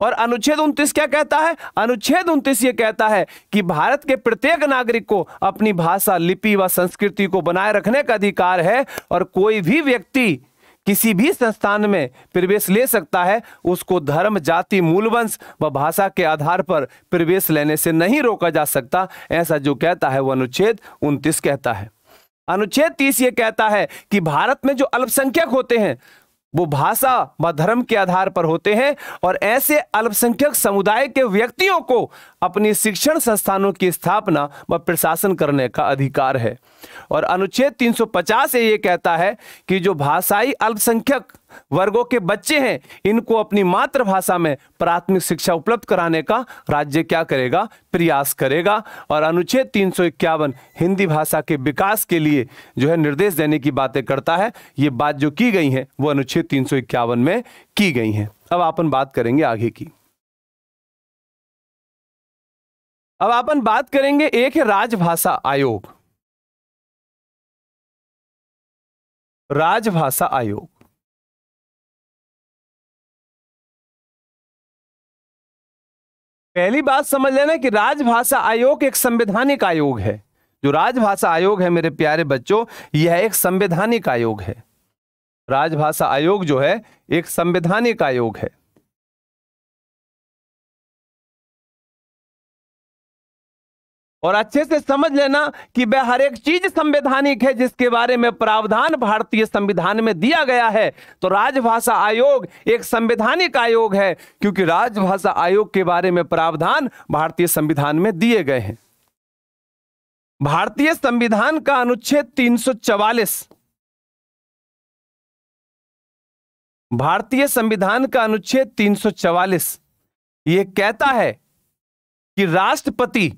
और अनुच्छेद 29 क्या कहता है अनुच्छेद 29 ये कहता है कि भारत के प्रत्येक नागरिक को अपनी भाषा लिपि व संस्कृति को बनाए रखने का अधिकार है और कोई भी व्यक्ति किसी भी संस्थान में प्रवेश ले सकता है उसको धर्म जाति मूलवंश व भाषा के आधार पर प्रवेश लेने से नहीं रोका जा सकता ऐसा जो कहता है वह अनुच्छेद उनतीस कहता है अनुच्छेद तीस ये कहता है कि भारत में जो अल्पसंख्यक होते हैं वो भाषा व धर्म के आधार पर होते हैं और ऐसे अल्पसंख्यक समुदाय के व्यक्तियों को अपनी शिक्षण संस्थानों की स्थापना व प्रशासन करने का अधिकार है और अनुच्छेद 350 से ये कहता है कि जो भाषाई अल्पसंख्यक वर्गों के बच्चे हैं इनको अपनी मातृभाषा में प्राथमिक शिक्षा उपलब्ध कराने का राज्य क्या करेगा प्रयास करेगा और अनुच्छेद तीन हिंदी भाषा के विकास के लिए जो है निर्देश देने की बातें करता है ये बात जो की गई है वो अनुच्छेद तीन में की गई है अब अपन बात करेंगे आगे की अब अपन बात करेंगे एक है राजभाषा आयोग राजभाषा आयोग पहली बात समझ लेना कि राजभाषा आयोग एक संवैधानिक आयोग है जो राजभाषा आयोग है मेरे प्यारे बच्चों यह एक संवैधानिक आयोग है राजभाषा आयोग जो है एक संवैधानिक आयोग है और अच्छे से समझ लेना कि वह हर एक चीज संवैधानिक है जिसके बारे में प्रावधान भारतीय संविधान में दिया गया है तो राजभाषा आयोग एक संवैधानिक आयोग है क्योंकि राजभाषा आयोग के बारे में प्रावधान भारतीय संविधान में दिए गए हैं भारतीय संविधान का अनुच्छेद 344 भारतीय संविधान का अनुच्छेद 344 यह कहता है कि राष्ट्रपति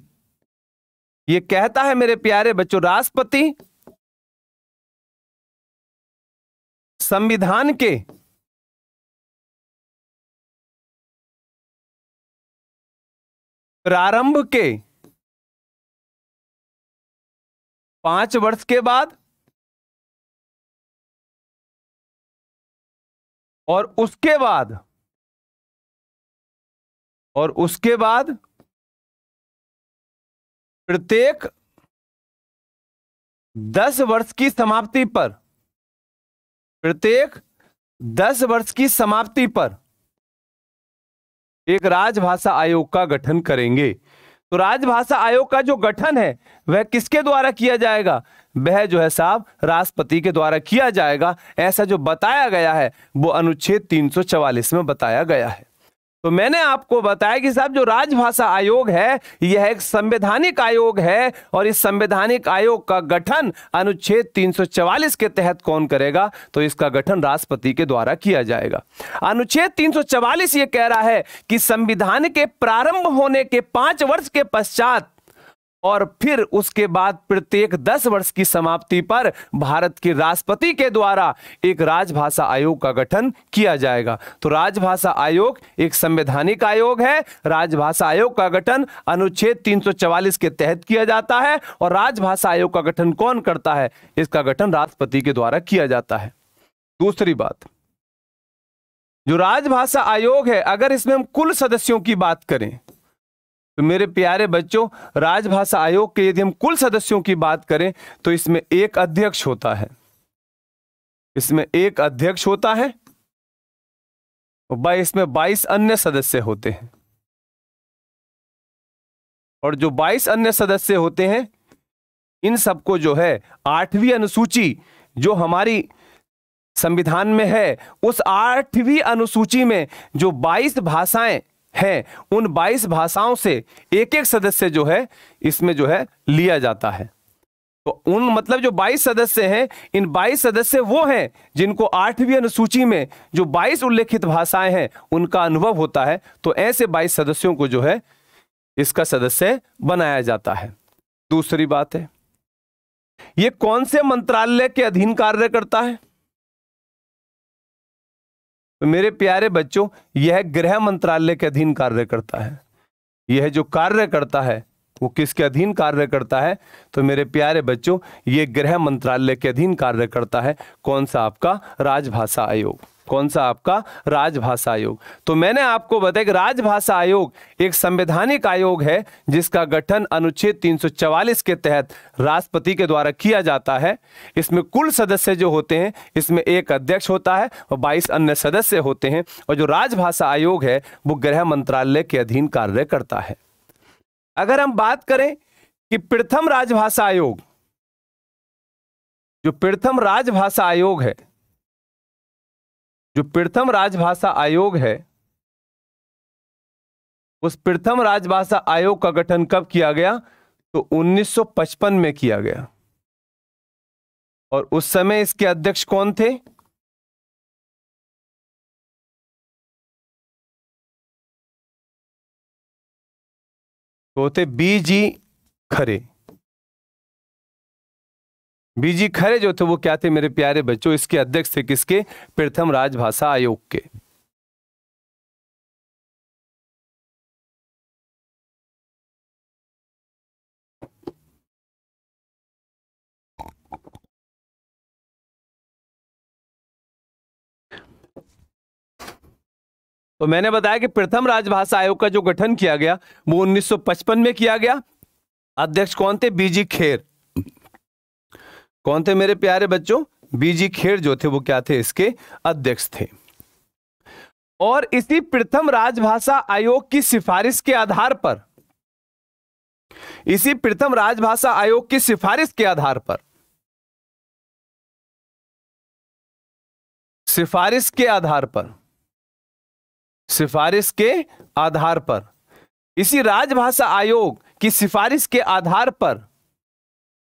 ये कहता है मेरे प्यारे बच्चों राष्ट्रपति संविधान के प्रारंभ के पांच वर्ष के बाद और उसके बाद और उसके बाद प्रत्येक दस वर्ष की समाप्ति पर प्रत्येक दस वर्ष की समाप्ति पर एक राजभाषा आयोग का गठन करेंगे तो राजभाषा आयोग का जो गठन है वह किसके द्वारा किया जाएगा वह जो है साहब राष्ट्रपति के द्वारा किया जाएगा ऐसा जो बताया गया है वो अनुच्छेद 344 में बताया गया है तो मैंने आपको बताया कि साहब जो राजभाषा आयोग है यह एक संवैधानिक आयोग है और इस संवैधानिक आयोग का गठन अनुच्छेद 344 के तहत कौन करेगा तो इसका गठन राष्ट्रपति के द्वारा किया जाएगा अनुच्छेद 344 ये कह रहा है कि संविधान के प्रारंभ होने के पांच वर्ष के पश्चात और फिर उसके बाद प्रत्येक 10 वर्ष की समाप्ति पर भारत के राष्ट्रपति के द्वारा एक राजभाषा आयोग का गठन किया जाएगा तो राजभाषा आयोग एक संवैधानिक आयोग है राजभाषा आयोग का गठन अनुच्छेद 344 के तहत किया जाता है और राजभाषा आयोग का गठन कौन करता है इसका गठन राष्ट्रपति के द्वारा किया जाता है दूसरी बात जो राजभाषा आयोग है अगर इसमें हम कुल सदस्यों की बात करें तो मेरे प्यारे बच्चों राजभाषा आयोग के यदि हम कुल सदस्यों की बात करें तो इसमें एक अध्यक्ष होता है इसमें एक अध्यक्ष होता है इसमें 22 अन्य सदस्य होते हैं और जो 22 अन्य सदस्य होते हैं इन सबको जो है आठवीं अनुसूची जो हमारी संविधान में है उस आठवीं अनुसूची में जो 22 भाषाएं हैं उन 22 भाषाओं से एक एक सदस्य जो है इसमें जो है लिया जाता है तो उन मतलब जो 22 सदस्य हैं इन 22 सदस्य वो हैं जिनको आठवीं अनुसूची में जो 22 उल्लेखित भाषाएं हैं उनका अनुभव होता है तो ऐसे 22 सदस्यों को जो है इसका सदस्य बनाया जाता है दूसरी बात है ये कौन से मंत्रालय के अधीन कार्य करता है मेरे प्यारे बच्चों यह गृह मंत्रालय के अधीन कार्य करता है यह जो कार्य करता है वो किसके अधीन कार्य करता है तो मेरे प्यारे बच्चों ये गृह मंत्रालय के अधीन कार्य करता है कौन सा आपका राजभाषा आयोग कौन सा आपका राजभाषा आयोग तो मैंने आपको बताया कि राजभाषा आयोग एक संवैधानिक आयोग है जिसका गठन अनुच्छेद 344 के तहत राष्ट्रपति के द्वारा किया जाता है इसमें कुल सदस्य जो होते हैं इसमें एक अध्यक्ष होता है और बाईस अन्य सदस्य होते हैं और जो राजभाषा आयोग है वो गृह मंत्रालय के अधीन कार्य करता है अगर हम बात करें कि प्रथम राजभाषा आयोग जो प्रथम राजभाषा आयोग है जो प्रथम राजभाषा आयोग है उस प्रथम राजभाषा आयोग का गठन कब किया गया तो 1955 में किया गया और उस समय इसके अध्यक्ष कौन थे तो थे बी जी खरे बीजी खरे जो थे वो क्या थे मेरे प्यारे बच्चों इसके अध्यक्ष थे किसके प्रथम राजभाषा आयोग के तो मैंने बताया कि प्रथम राजभाषा आयोग का जो गठन किया गया वो 1955 में किया गया अध्यक्ष कौन थे बीजी खेर कौन थे मेरे प्यारे बच्चों बीजी खेर जो थे वो क्या थे इसके अध्यक्ष थे और इसी प्रथम राजभाषा आयोग की सिफारिश के आधार पर इसी प्रथम राजभाषा आयोग की सिफारिश के आधार पर सिफारिश के आधार पर सिफारिश के आधार पर इसी राजभाषा आयोग की सिफारिश के आधार पर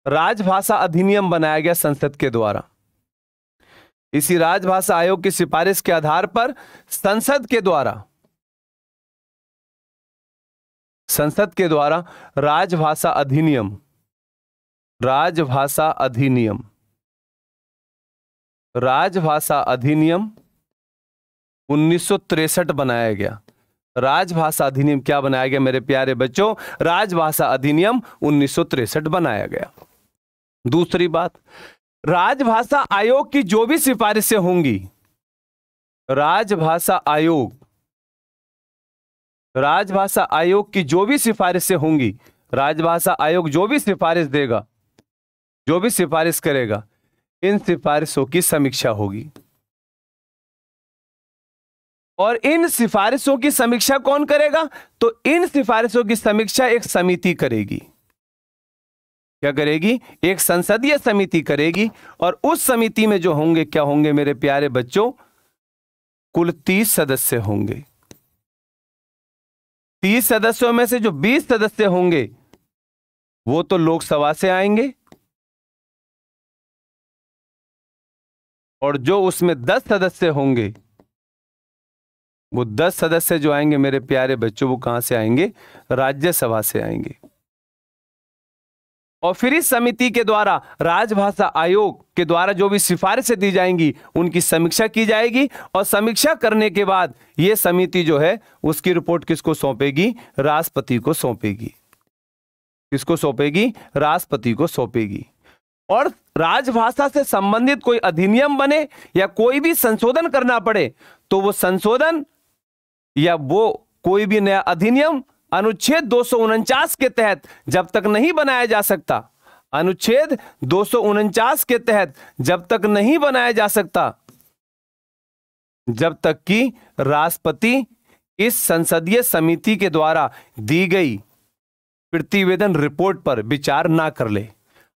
राजभाषा अधिनियम बनाया गया संसद के द्वारा इसी राजभाषा आयोग की सिफारिश के आधार पर संसद के द्वारा संसद के द्वारा राजभाषा अधिनियम राजभाषा अधिनियम राजभाषा अधिनियम उन्नीस बनाया गया राजभाषा अधिनियम क्या बनाया गया मेरे प्यारे बच्चों राजभाषा अधिनियम उन्नीस बनाया गया दूसरी बात राजभाषा आयोग की जो भी सिफारिशें होंगी राजभाषा आयोग राजभाषा आयोग की जो भी सिफारिशें होंगी राजभाषा आयोग जो भी सिफारिश देगा जो भी सिफारिश करेगा इन सिफारिशों की समीक्षा होगी और इन सिफारिशों की समीक्षा कौन करेगा तो इन सिफारिशों की समीक्षा एक समिति करेगी क्या करेगी एक संसदीय समिति करेगी और उस समिति में जो होंगे क्या होंगे मेरे प्यारे बच्चों कुल तीस सदस्य होंगे तीस सदस्यों में से जो बीस सदस्य होंगे वो तो लोकसभा से आएंगे और जो उसमें दस सदस्य होंगे वो दस सदस्य जो आएंगे मेरे प्यारे बच्चों वो कहां से आएंगे राज्यसभा से आएंगे और फिर इस समिति के द्वारा राजभाषा आयोग के द्वारा जो भी सिफारिशें दी जाएंगी उनकी समीक्षा की जाएगी और समीक्षा करने के बाद ये समिति जो है उसकी रिपोर्ट किसको सौंपेगी राष्ट्रपति को सौंपेगी किसको सौंपेगी राष्ट्रपति को सौंपेगी और राजभाषा से संबंधित कोई अधिनियम बने या कोई भी संशोधन करना पड़े तो वो संशोधन या वो कोई भी नया अधिनियम अनुच्छेद दो के तहत जब तक नहीं बनाया जा सकता अनुच्छेद दो के तहत जब तक नहीं बनाया जा सकता जब तक कि राष्ट्रपति इस संसदीय समिति के द्वारा दी गई प्रतिवेदन रिपोर्ट पर विचार ना कर ले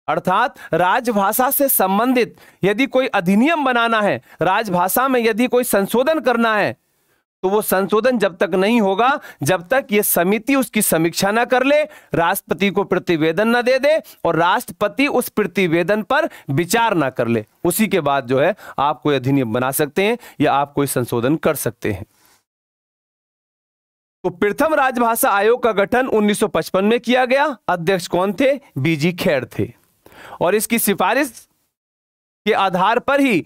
अर्थात राजभाषा से संबंधित यदि कोई अधिनियम बनाना है राजभाषा में यदि कोई संशोधन करना है तो वो संशोधन जब तक नहीं होगा जब तक ये समिति उसकी समीक्षा ना कर ले राष्ट्रपति को प्रतिवेदन ना दे दे और राष्ट्रपति उस प्रतिवेदन पर विचार ना कर ले उसी के बाद जो है आप कोई अधिनियम बना सकते हैं या आप कोई संशोधन कर सकते हैं तो प्रथम राजभाषा आयोग का गठन 1955 में किया गया अध्यक्ष कौन थे बीजी खैर थे और इसकी सिफारिश के आधार पर ही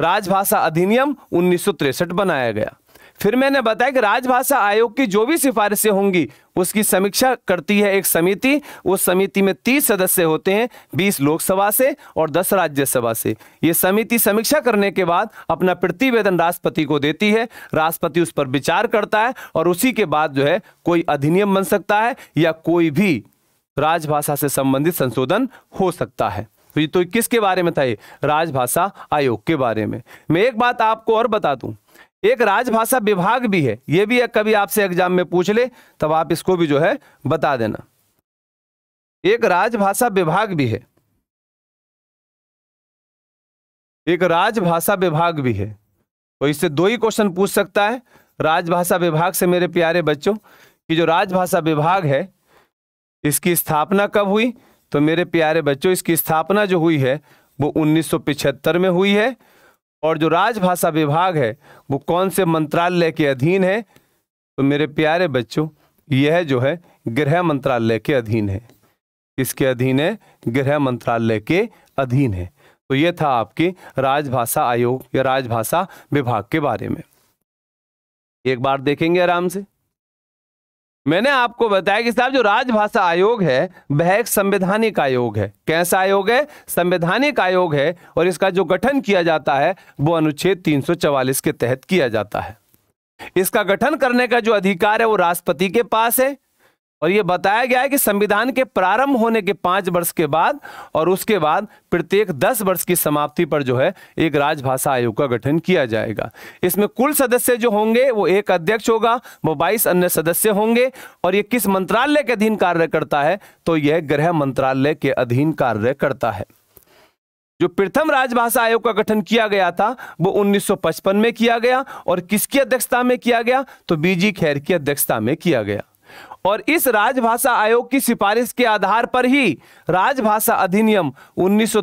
राजभाषा अधिनियम उन्नीस बनाया गया फिर मैंने बताया कि राजभाषा आयोग की जो भी सिफारिशें होंगी उसकी समीक्षा करती है एक समिति उस समिति में तीस सदस्य होते हैं बीस लोकसभा से और दस राज्यसभा से ये समिति समीक्षा करने के बाद अपना प्रतिवेदन राष्ट्रपति को देती है राष्ट्रपति उस पर विचार करता है और उसी के बाद जो है कोई अधिनियम बन सकता है या कोई भी राजभाषा से संबंधित संशोधन हो सकता है तो ये तो किसके बारे में था ये राजभाषा आयोग के बारे में मैं एक बात आपको और बता दूं एक राजभाषा विभाग भी है यह भी कभी आपसे एग्जाम में पूछ ले तब आप इसको भी जो है बता देना एक राजभाषा विभाग भी है एक राजभाषा विभाग भी है तो इससे दो ही क्वेश्चन पूछ सकता है राजभाषा विभाग से मेरे प्यारे बच्चों कि जो राजभाषा विभाग है इसकी स्थापना कब हुई तो मेरे प्यारे बच्चों इसकी स्थापना जो हुई है वो 1975 में हुई है और जो राजभाषा विभाग है वो कौन से मंत्रालय के अधीन है तो मेरे प्यारे बच्चों यह जो है गृह मंत्रालय के अधीन है इसके अधीन है गृह मंत्रालय के अधीन है तो यह था आपके राजभाषा आयोग या राजभाषा विभाग के बारे में एक बार देखेंगे आराम से मैंने आपको बताया कि साहब जो राजभाषा आयोग है वह एक संवैधानिक आयोग है कैसा आयोग है संवैधानिक आयोग है और इसका जो गठन किया जाता है वो अनुच्छेद 344 के तहत किया जाता है इसका गठन करने का जो अधिकार है वो राष्ट्रपति के पास है और यह बताया गया है कि संविधान के प्रारंभ होने के पांच वर्ष के बाद और उसके बाद प्रत्येक दस वर्ष की समाप्ति पर जो है एक राजभाषा आयोग का गठन किया जाएगा इसमें कुल सदस्य जो होंगे वो एक अध्यक्ष होगा वो बाईस अन्य सदस्य होंगे और ये किस मंत्रालय के अधीन कार्य करता है तो यह गृह मंत्रालय के अधीन कार्य करता है जो प्रथम राजभाषा आयोग का गठन किया गया था वो 1955 में किया गया और किसकी अध्यक्षता में किया गया तो बीजी खैर की अध्यक्षता में किया गया और इस राजभाषा आयोग की सिफारिश के आधार पर ही राजभाषा अधिनियम उन्नीस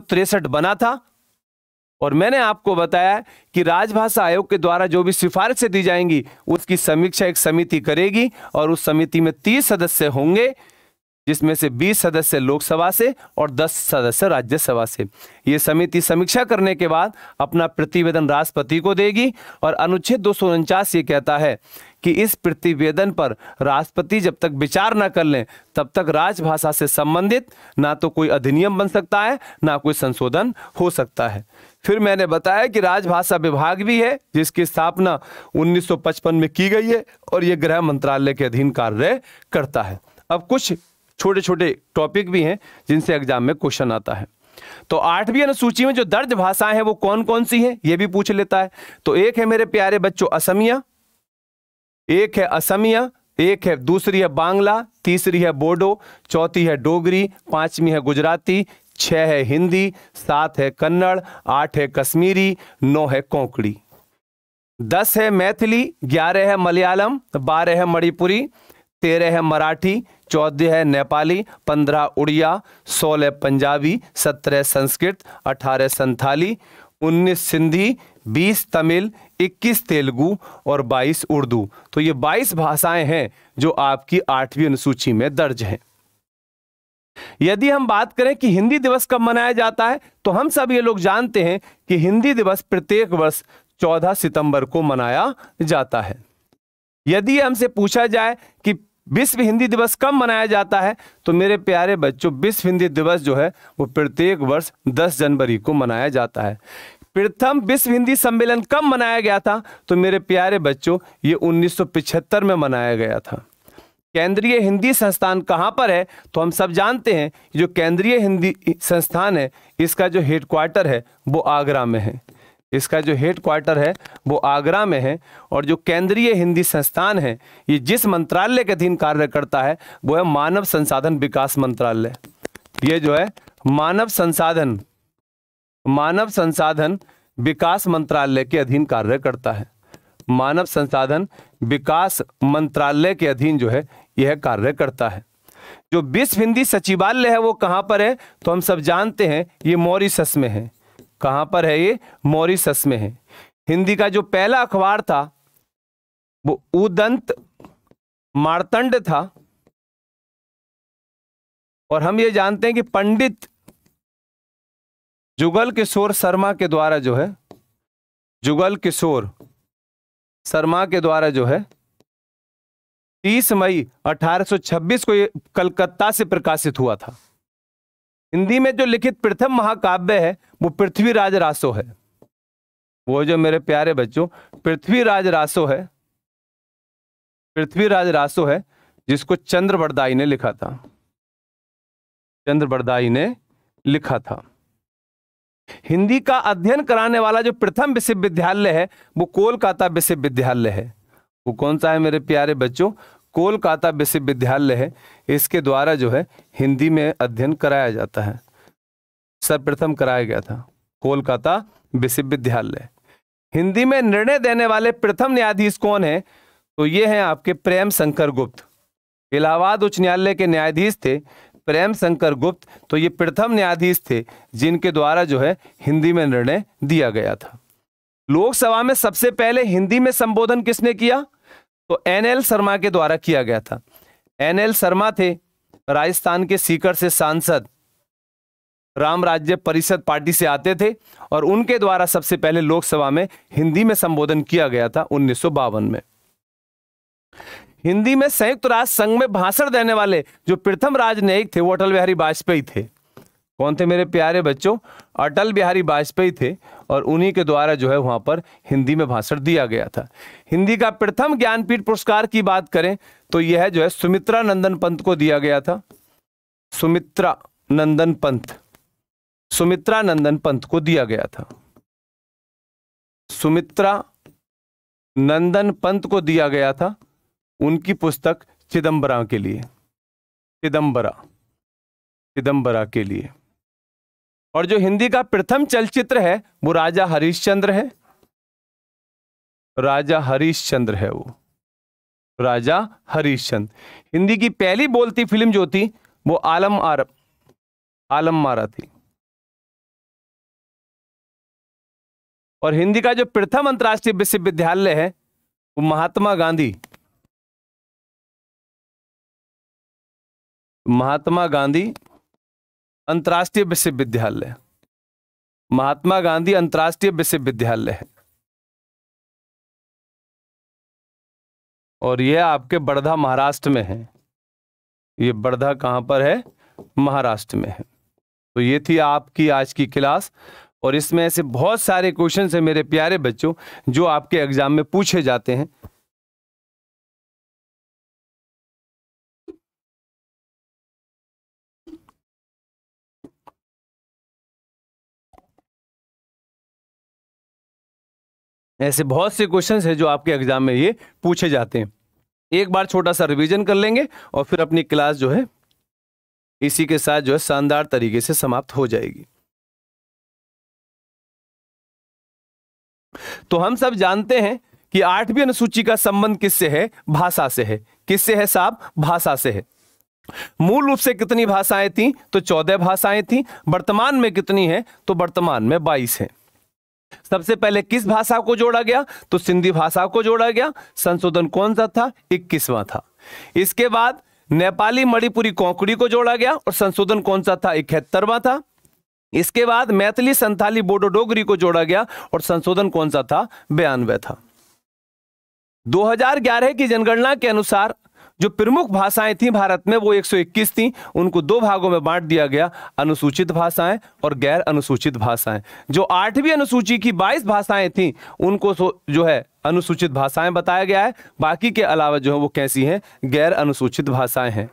बना था और मैंने आपको बताया कि राजभाषा आयोग के द्वारा जो भी सिफारिशें दी जाएंगी उसकी समीक्षा एक समिति करेगी और उस समिति में तीस सदस्य होंगे जिसमें से 20 सदस्य लोकसभा से और 10 सदस्य राज्यसभा से ये समिति समीक्षा करने के बाद अपना प्रतिवेदन राष्ट्रपति को देगी और अनुच्छेद दो ये कहता है कि इस प्रतिवेदन पर राष्ट्रपति जब तक विचार न कर लें तब तक राजभाषा से संबंधित ना तो कोई अधिनियम बन सकता है ना कोई संशोधन हो सकता है फिर मैंने बताया कि राजभाषा विभाग भी है जिसकी स्थापना 1955 में की गई है और ये गृह मंत्रालय के अधीन कार्य करता है अब कुछ छोटे छोटे टॉपिक भी हैं जिनसे एग्जाम में क्वेश्चन आता है तो आठवीं अनुसूची में जो दर्ज भाषाएं हैं वो कौन कौन सी हैं ये भी पूछ लेता है तो एक है मेरे प्यारे बच्चों असमिया एक है असमिया एक है दूसरी है बांग्ला तीसरी है बोडो चौथी है डोगरी पांचवी है गुजराती छः है हिंदी सात है कन्नड़ आठ है कश्मीरी नौ है कोंकड़ी दस है मैथिली ग्यारह है मलयालम बारह है मणिपुरी तेरह है मराठी चौदह है नेपाली पंद्रह उड़िया सोलह पंजाबी सत्रह संस्कृत अठारह संथाली उन्नीस सिंधी बीस तमिल इक्कीस तेलुगु और बाईस उर्दू तो ये बाईस भाषाएं हैं जो आपकी आठवीं अनुसूची में दर्ज हैं यदि हम बात करें कि हिंदी दिवस कब मनाया जाता है तो हम सब ये लोग जानते हैं कि हिंदी दिवस प्रत्येक वर्ष 14 सितंबर को मनाया जाता है यदि हमसे पूछा जाए कि विश्व हिंदी दिवस कब मनाया जाता है तो मेरे प्यारे बच्चों विश्व हिंदी दिवस जो है वो प्रत्येक वर्ष 10 जनवरी को मनाया जाता है प्रथम विश्व हिंदी सम्मेलन कब मनाया गया था तो मेरे प्यारे बच्चों ये 1975 में मनाया गया था केंद्रीय हिंदी संस्थान कहाँ पर है तो हम सब जानते हैं जो केंद्रीय हिंदी संस्थान है इसका जो हेडक्वार्टर है वो आगरा में है इसका जो हेड क्वार्टर है वो आगरा में है और जो केंद्रीय हिंदी संस्थान है ये जिस मंत्रालय के अधीन कार्य करता है वो है मानव संसाधन विकास मंत्रालय ये जो है मानव संसाधन मानव संसाधन विकास मंत्रालय के अधीन कार्य करता है मानव संसाधन विकास मंत्रालय के अधीन जो है यह कार्य करता है जो विश्व हिंदी सचिवालय है वो कहां पर है तो हम सब जानते हैं ये मॉरिसस में है कहां पर है ये मॉरिसस में है हिंदी का जो पहला अखबार था वो उदंत मारतंड था और हम ये जानते हैं कि पंडित जुगल किशोर शर्मा के द्वारा जो है जुगल किशोर शर्मा के द्वारा जो है 30 मई 1826 को ये कलकत्ता से प्रकाशित हुआ था हिंदी में जो लिखित प्रथम महाकाव्य है वो पृथ्वीराज रासो है वो जो मेरे प्यारे बच्चों पृथ्वीराज रासो है पृथ्वीराज रासो है जिसको चंद्र बरदाई ने लिखा था चंद्र बरदाई ने लिखा था हिंदी का अध्ययन कराने वाला जो प्रथम विश्वविद्यालय है वो कोलकाता विश्वविद्यालय है वो कौन सा है मेरे प्यारे बच्चों कोलकाता विश्वविद्यालय है इसके द्वारा जो है हिंदी में अध्ययन कराया जाता है सर्वप्रथम कराया गया था कोलकाता विश्वविद्यालय हिंदी में निर्णय देने वाले प्रथम न्यायाधीश कौन है तो ये हैं आपके प्रेम शंकर गुप्त इलाहाबाद उच्च न्यायालय के न्यायाधीश थे प्रेम शंकर गुप्त तो ये प्रथम न्यायाधीश थे जिनके द्वारा जो है हिंदी में निर्णय दिया गया था लोकसभा में सबसे पहले हिंदी में संबोधन किसने किया तो एनएल शर्मा के द्वारा किया गया था एनएल शर्मा थे राजस्थान के सीकर से सांसद राम राज्य परिषद पार्टी से आते थे और उनके द्वारा सबसे पहले लोकसभा में हिंदी में संबोधन किया गया था उन्नीस में हिंदी में संयुक्त राष्ट्र संघ में भाषण देने वाले जो प्रथम राजनयिक थे वो अटल बिहारी वाजपेयी थे कौन थे मेरे प्यारे बच्चों अटल बिहारी वाजपेयी थे और उन्हीं के द्वारा जो है वहां पर हिंदी में भाषण दिया गया था हिंदी का प्रथम ज्ञानपीठ पुरस्कार की बात करें तो यह जो है सुमित्रा नंदन पंत को दिया गया था सुमित्रा नंदन पंत सुमित्रा नंदन पंत को दिया गया था सुमित्रा नंदन पंत को दिया गया था उनकी पुस्तक चिदंबरा के लिए चिदंबरा चिदंबरा के लिए और जो हिंदी का प्रथम चलचित्र है वो राजा हरिश्चंद्र है राजा हरिश्चंद्र है वो राजा हरिश्चंद्र हिंदी की पहली बोलती फिल्म जो थी वो आलम आर आलम मारा थी और हिंदी का जो प्रथम अंतर्राष्ट्रीय विश्वविद्यालय है वो महात्मा गांधी महात्मा गांधी अंतर्राष्ट्रीय विश्वविद्यालय महात्मा गांधी अंतर्राष्ट्रीय विश्वविद्यालय है और यह आपके बड़धा महाराष्ट्र में है ये बड़धा कहां पर है महाराष्ट्र में है तो ये थी आपकी आज की क्लास और इसमें ऐसे बहुत सारे क्वेश्चन है मेरे प्यारे बच्चों जो आपके एग्जाम में पूछे जाते हैं ऐसे बहुत से क्वेश्चंस हैं जो आपके एग्जाम में ये पूछे जाते हैं एक बार छोटा सा रिवीजन कर लेंगे और फिर अपनी क्लास जो है इसी के साथ जो है शानदार तरीके से समाप्त हो जाएगी तो हम सब जानते हैं कि आठवीं अनुसूची का संबंध किससे है भाषा से है किससे है साहब भाषा से है मूल रूप से कितनी भाषाएं थी तो चौदह भाषाएं थी वर्तमान में कितनी है तो वर्तमान में बाईस है सबसे पहले किस भाषा को जोड़ा गया तो सिंधी भाषा को जोड़ा गया संशोधन कौन सा था इक्कीसवां था इसके बाद नेपाली मणिपुरी कोंकड़ी को जोड़ा गया और संशोधन कौन सा था इकहत्तरवा था इसके बाद मैथिली संथाली बोडो डोगरी को जोड़ा गया और संशोधन कौन सा था बयानवे था 2011 की जनगणना के अनुसार जो प्रमुख भाषाएं थीं भारत में वो 121 थीं उनको दो भागों में बांट दिया गया अनुसूचित भाषाएं और गैर अनुसूचित भाषाएं जो आठवीं अनुसूची की 22 भाषाएं थीं उनको जो है अनुसूचित भाषाएं बताया गया है बाकी के अलावा जो है वो कैसी हैं गैर अनुसूचित भाषाएं हैं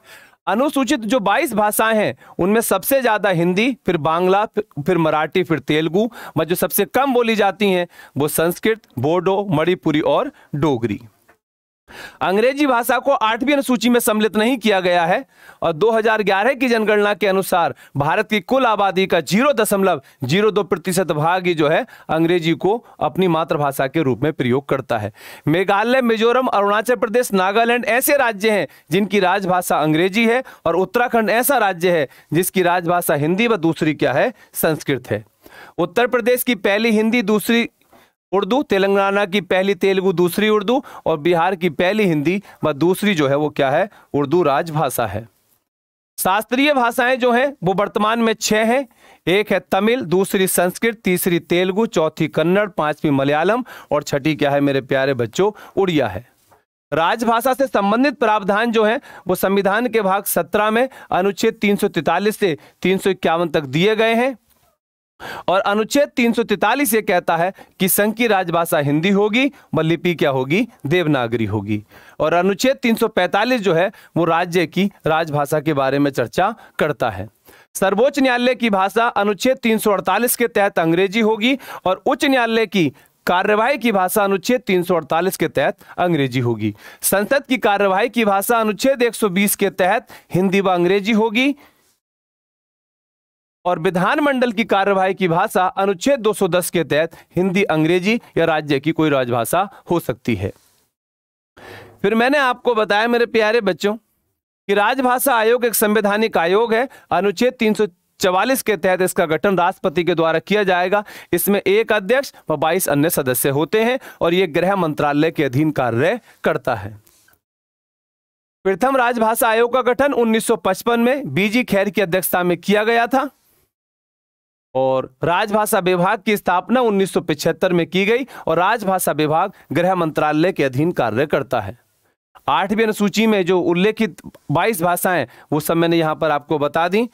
अनुसूचित जो 22 भाषाएं हैं उनमें सबसे ज़्यादा हिंदी फिर बांग्ला फिर मराठी फिर तेलुगु व जो सबसे कम बोली जाती हैं वो संस्कृत बोडो मणिपुरी और डोगरी अंग्रेजी भाषा को आठवीं अनुसूची में सम्मिलित नहीं किया गया है और 2011 की जनगणना के अनुसार भारत की कुल आबादी का जीरो दशमलव जीरो दो प्रतिशत भाग ही जो है अंग्रेजी को अपनी मातृभाषा के रूप में प्रयोग करता है मेघालय मिजोरम अरुणाचल प्रदेश नागालैंड ऐसे राज्य हैं जिनकी राजभाषा अंग्रेजी है और उत्तराखंड ऐसा राज्य है जिसकी राजभाषा हिंदी व दूसरी क्या है संस्कृत है उत्तर प्रदेश की पहली हिंदी दूसरी उर्दू तेलंगाना की पहली तेलुगु दूसरी उर्दू और बिहार की पहली हिंदी व दूसरी जो है वो क्या है उर्दू राजभाषा है शास्त्रीय भाषाएं जो हैं वो वर्तमान में छह हैं एक है तमिल दूसरी संस्कृत तीसरी तेलुगु चौथी कन्नड़ पांचवी मलयालम और छठी क्या है मेरे प्यारे बच्चों उड़िया है राजभाषा से संबंधित प्रावधान जो हैं वो संविधान के भाग 17 में अनुच्छेद 343 से तीन तक दिए गए हैं और अनुच्छेद 343 ये कहता है कि संघ की राजभाषा हिंदी होगी व लिपि क्या होगी देवनागरी होगी और अनुच्छेद 345 जो है वो राज्य की राजभाषा के बारे में चर्चा करता है सर्वोच्च न्यायालय की भाषा अनुच्छेद 348 के तहत अंग्रेजी होगी और उच्च न्यायालय की कार्यवाही की भाषा अनुच्छेद 348 के तहत अंग्रेजी होगी संसद की कार्यवाही की भाषा अनुच्छेद 120 के तहत हिंदी व अंग्रेजी होगी और विधानमंडल की कार्यवाही की भाषा अनुच्छेद 210 के तहत हिंदी अंग्रेजी या राज्य की कोई राजभाषा हो सकती है फिर मैंने आपको बताया मेरे प्यारे बच्चों कि राजभाषा आयोग एक संवैधानिक आयोग है अनुच्छेद 344 के तहत इसका गठन राष्ट्रपति के द्वारा किया जाएगा इसमें एक अध्यक्ष व बाईस अन्य सदस्य होते हैं और यह गृह मंत्रालय के अधीन कार्य करता है प्रथम राजभाषा आयोग का गठन 1955 में बीजी खैर की अध्यक्षता में किया गया था और राजभाषा विभाग की स्थापना उन्नीस में की गई और राजभाषा विभाग गृह मंत्रालय के अधीन कार्य करता है आठवीं अनुसूची में जो उल्लेखित 22 भाषाएं वो सब मैंने यहाँ पर आपको बता दी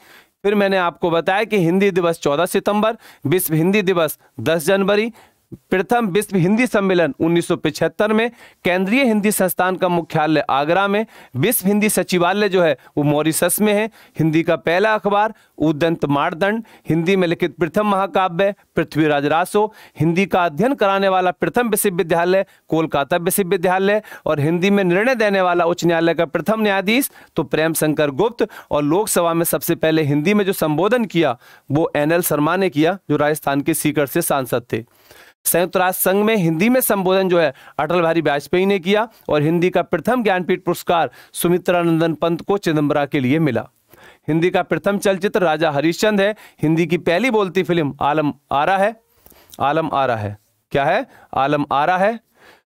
फिर मैंने आपको बताया कि हिंदी दिवस 14 सितंबर विश्व हिंदी दिवस 10 जनवरी प्रथम विश्व हिंदी सम्मेलन 1975 में केंद्रीय हिंदी संस्थान का मुख्यालय आगरा में विश्व हिंदी सचिवालय जो है वो मॉरिसस में है हिंदी का पहला अखबार उदंत मारदंड हिंदी में लिखित प्रथम महाकाव्य पृथ्वीराज रासो हिंदी का अध्ययन कराने वाला प्रथम विश्वविद्यालय कोलकाता विश्वविद्यालय और हिंदी में निर्णय देने वाला उच्च न्यायालय का प्रथम न्यायाधीश तो प्रेम शंकर गुप्त और लोकसभा में सबसे पहले हिंदी में जो संबोधन किया वो एन शर्मा ने किया जो राजस्थान के सीकर से सांसद थे संयुक्त राष्ट्र संघ में हिंदी में संबोधन जो है अटल बिहारी वाजपेयी ने किया और हिंदी का प्रथम ज्ञानपीठ पुरस्कार सुमित्रानंदन पंत को चिदम्बरा के लिए मिला हिंदी का प्रथम चलचित्र राजा हरिश्चंद है हिंदी की पहली बोलती फिल्म आलम आरा है आलम आरा है क्या है आलम आरा है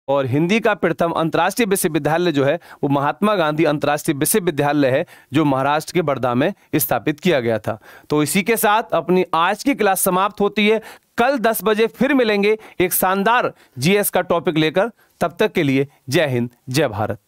और हिंदी का प्रथम अंतर्राष्ट्रीय विश्वविद्यालय जो है वो महात्मा गांधी अंतर्राष्ट्रीय विश्वविद्यालय है जो महाराष्ट्र के बड़दा में स्थापित किया गया था तो इसी के साथ अपनी आज की क्लास समाप्त होती है कल 10 बजे फिर मिलेंगे एक शानदार जीएस का टॉपिक लेकर तब तक के लिए जय हिंद जय भारत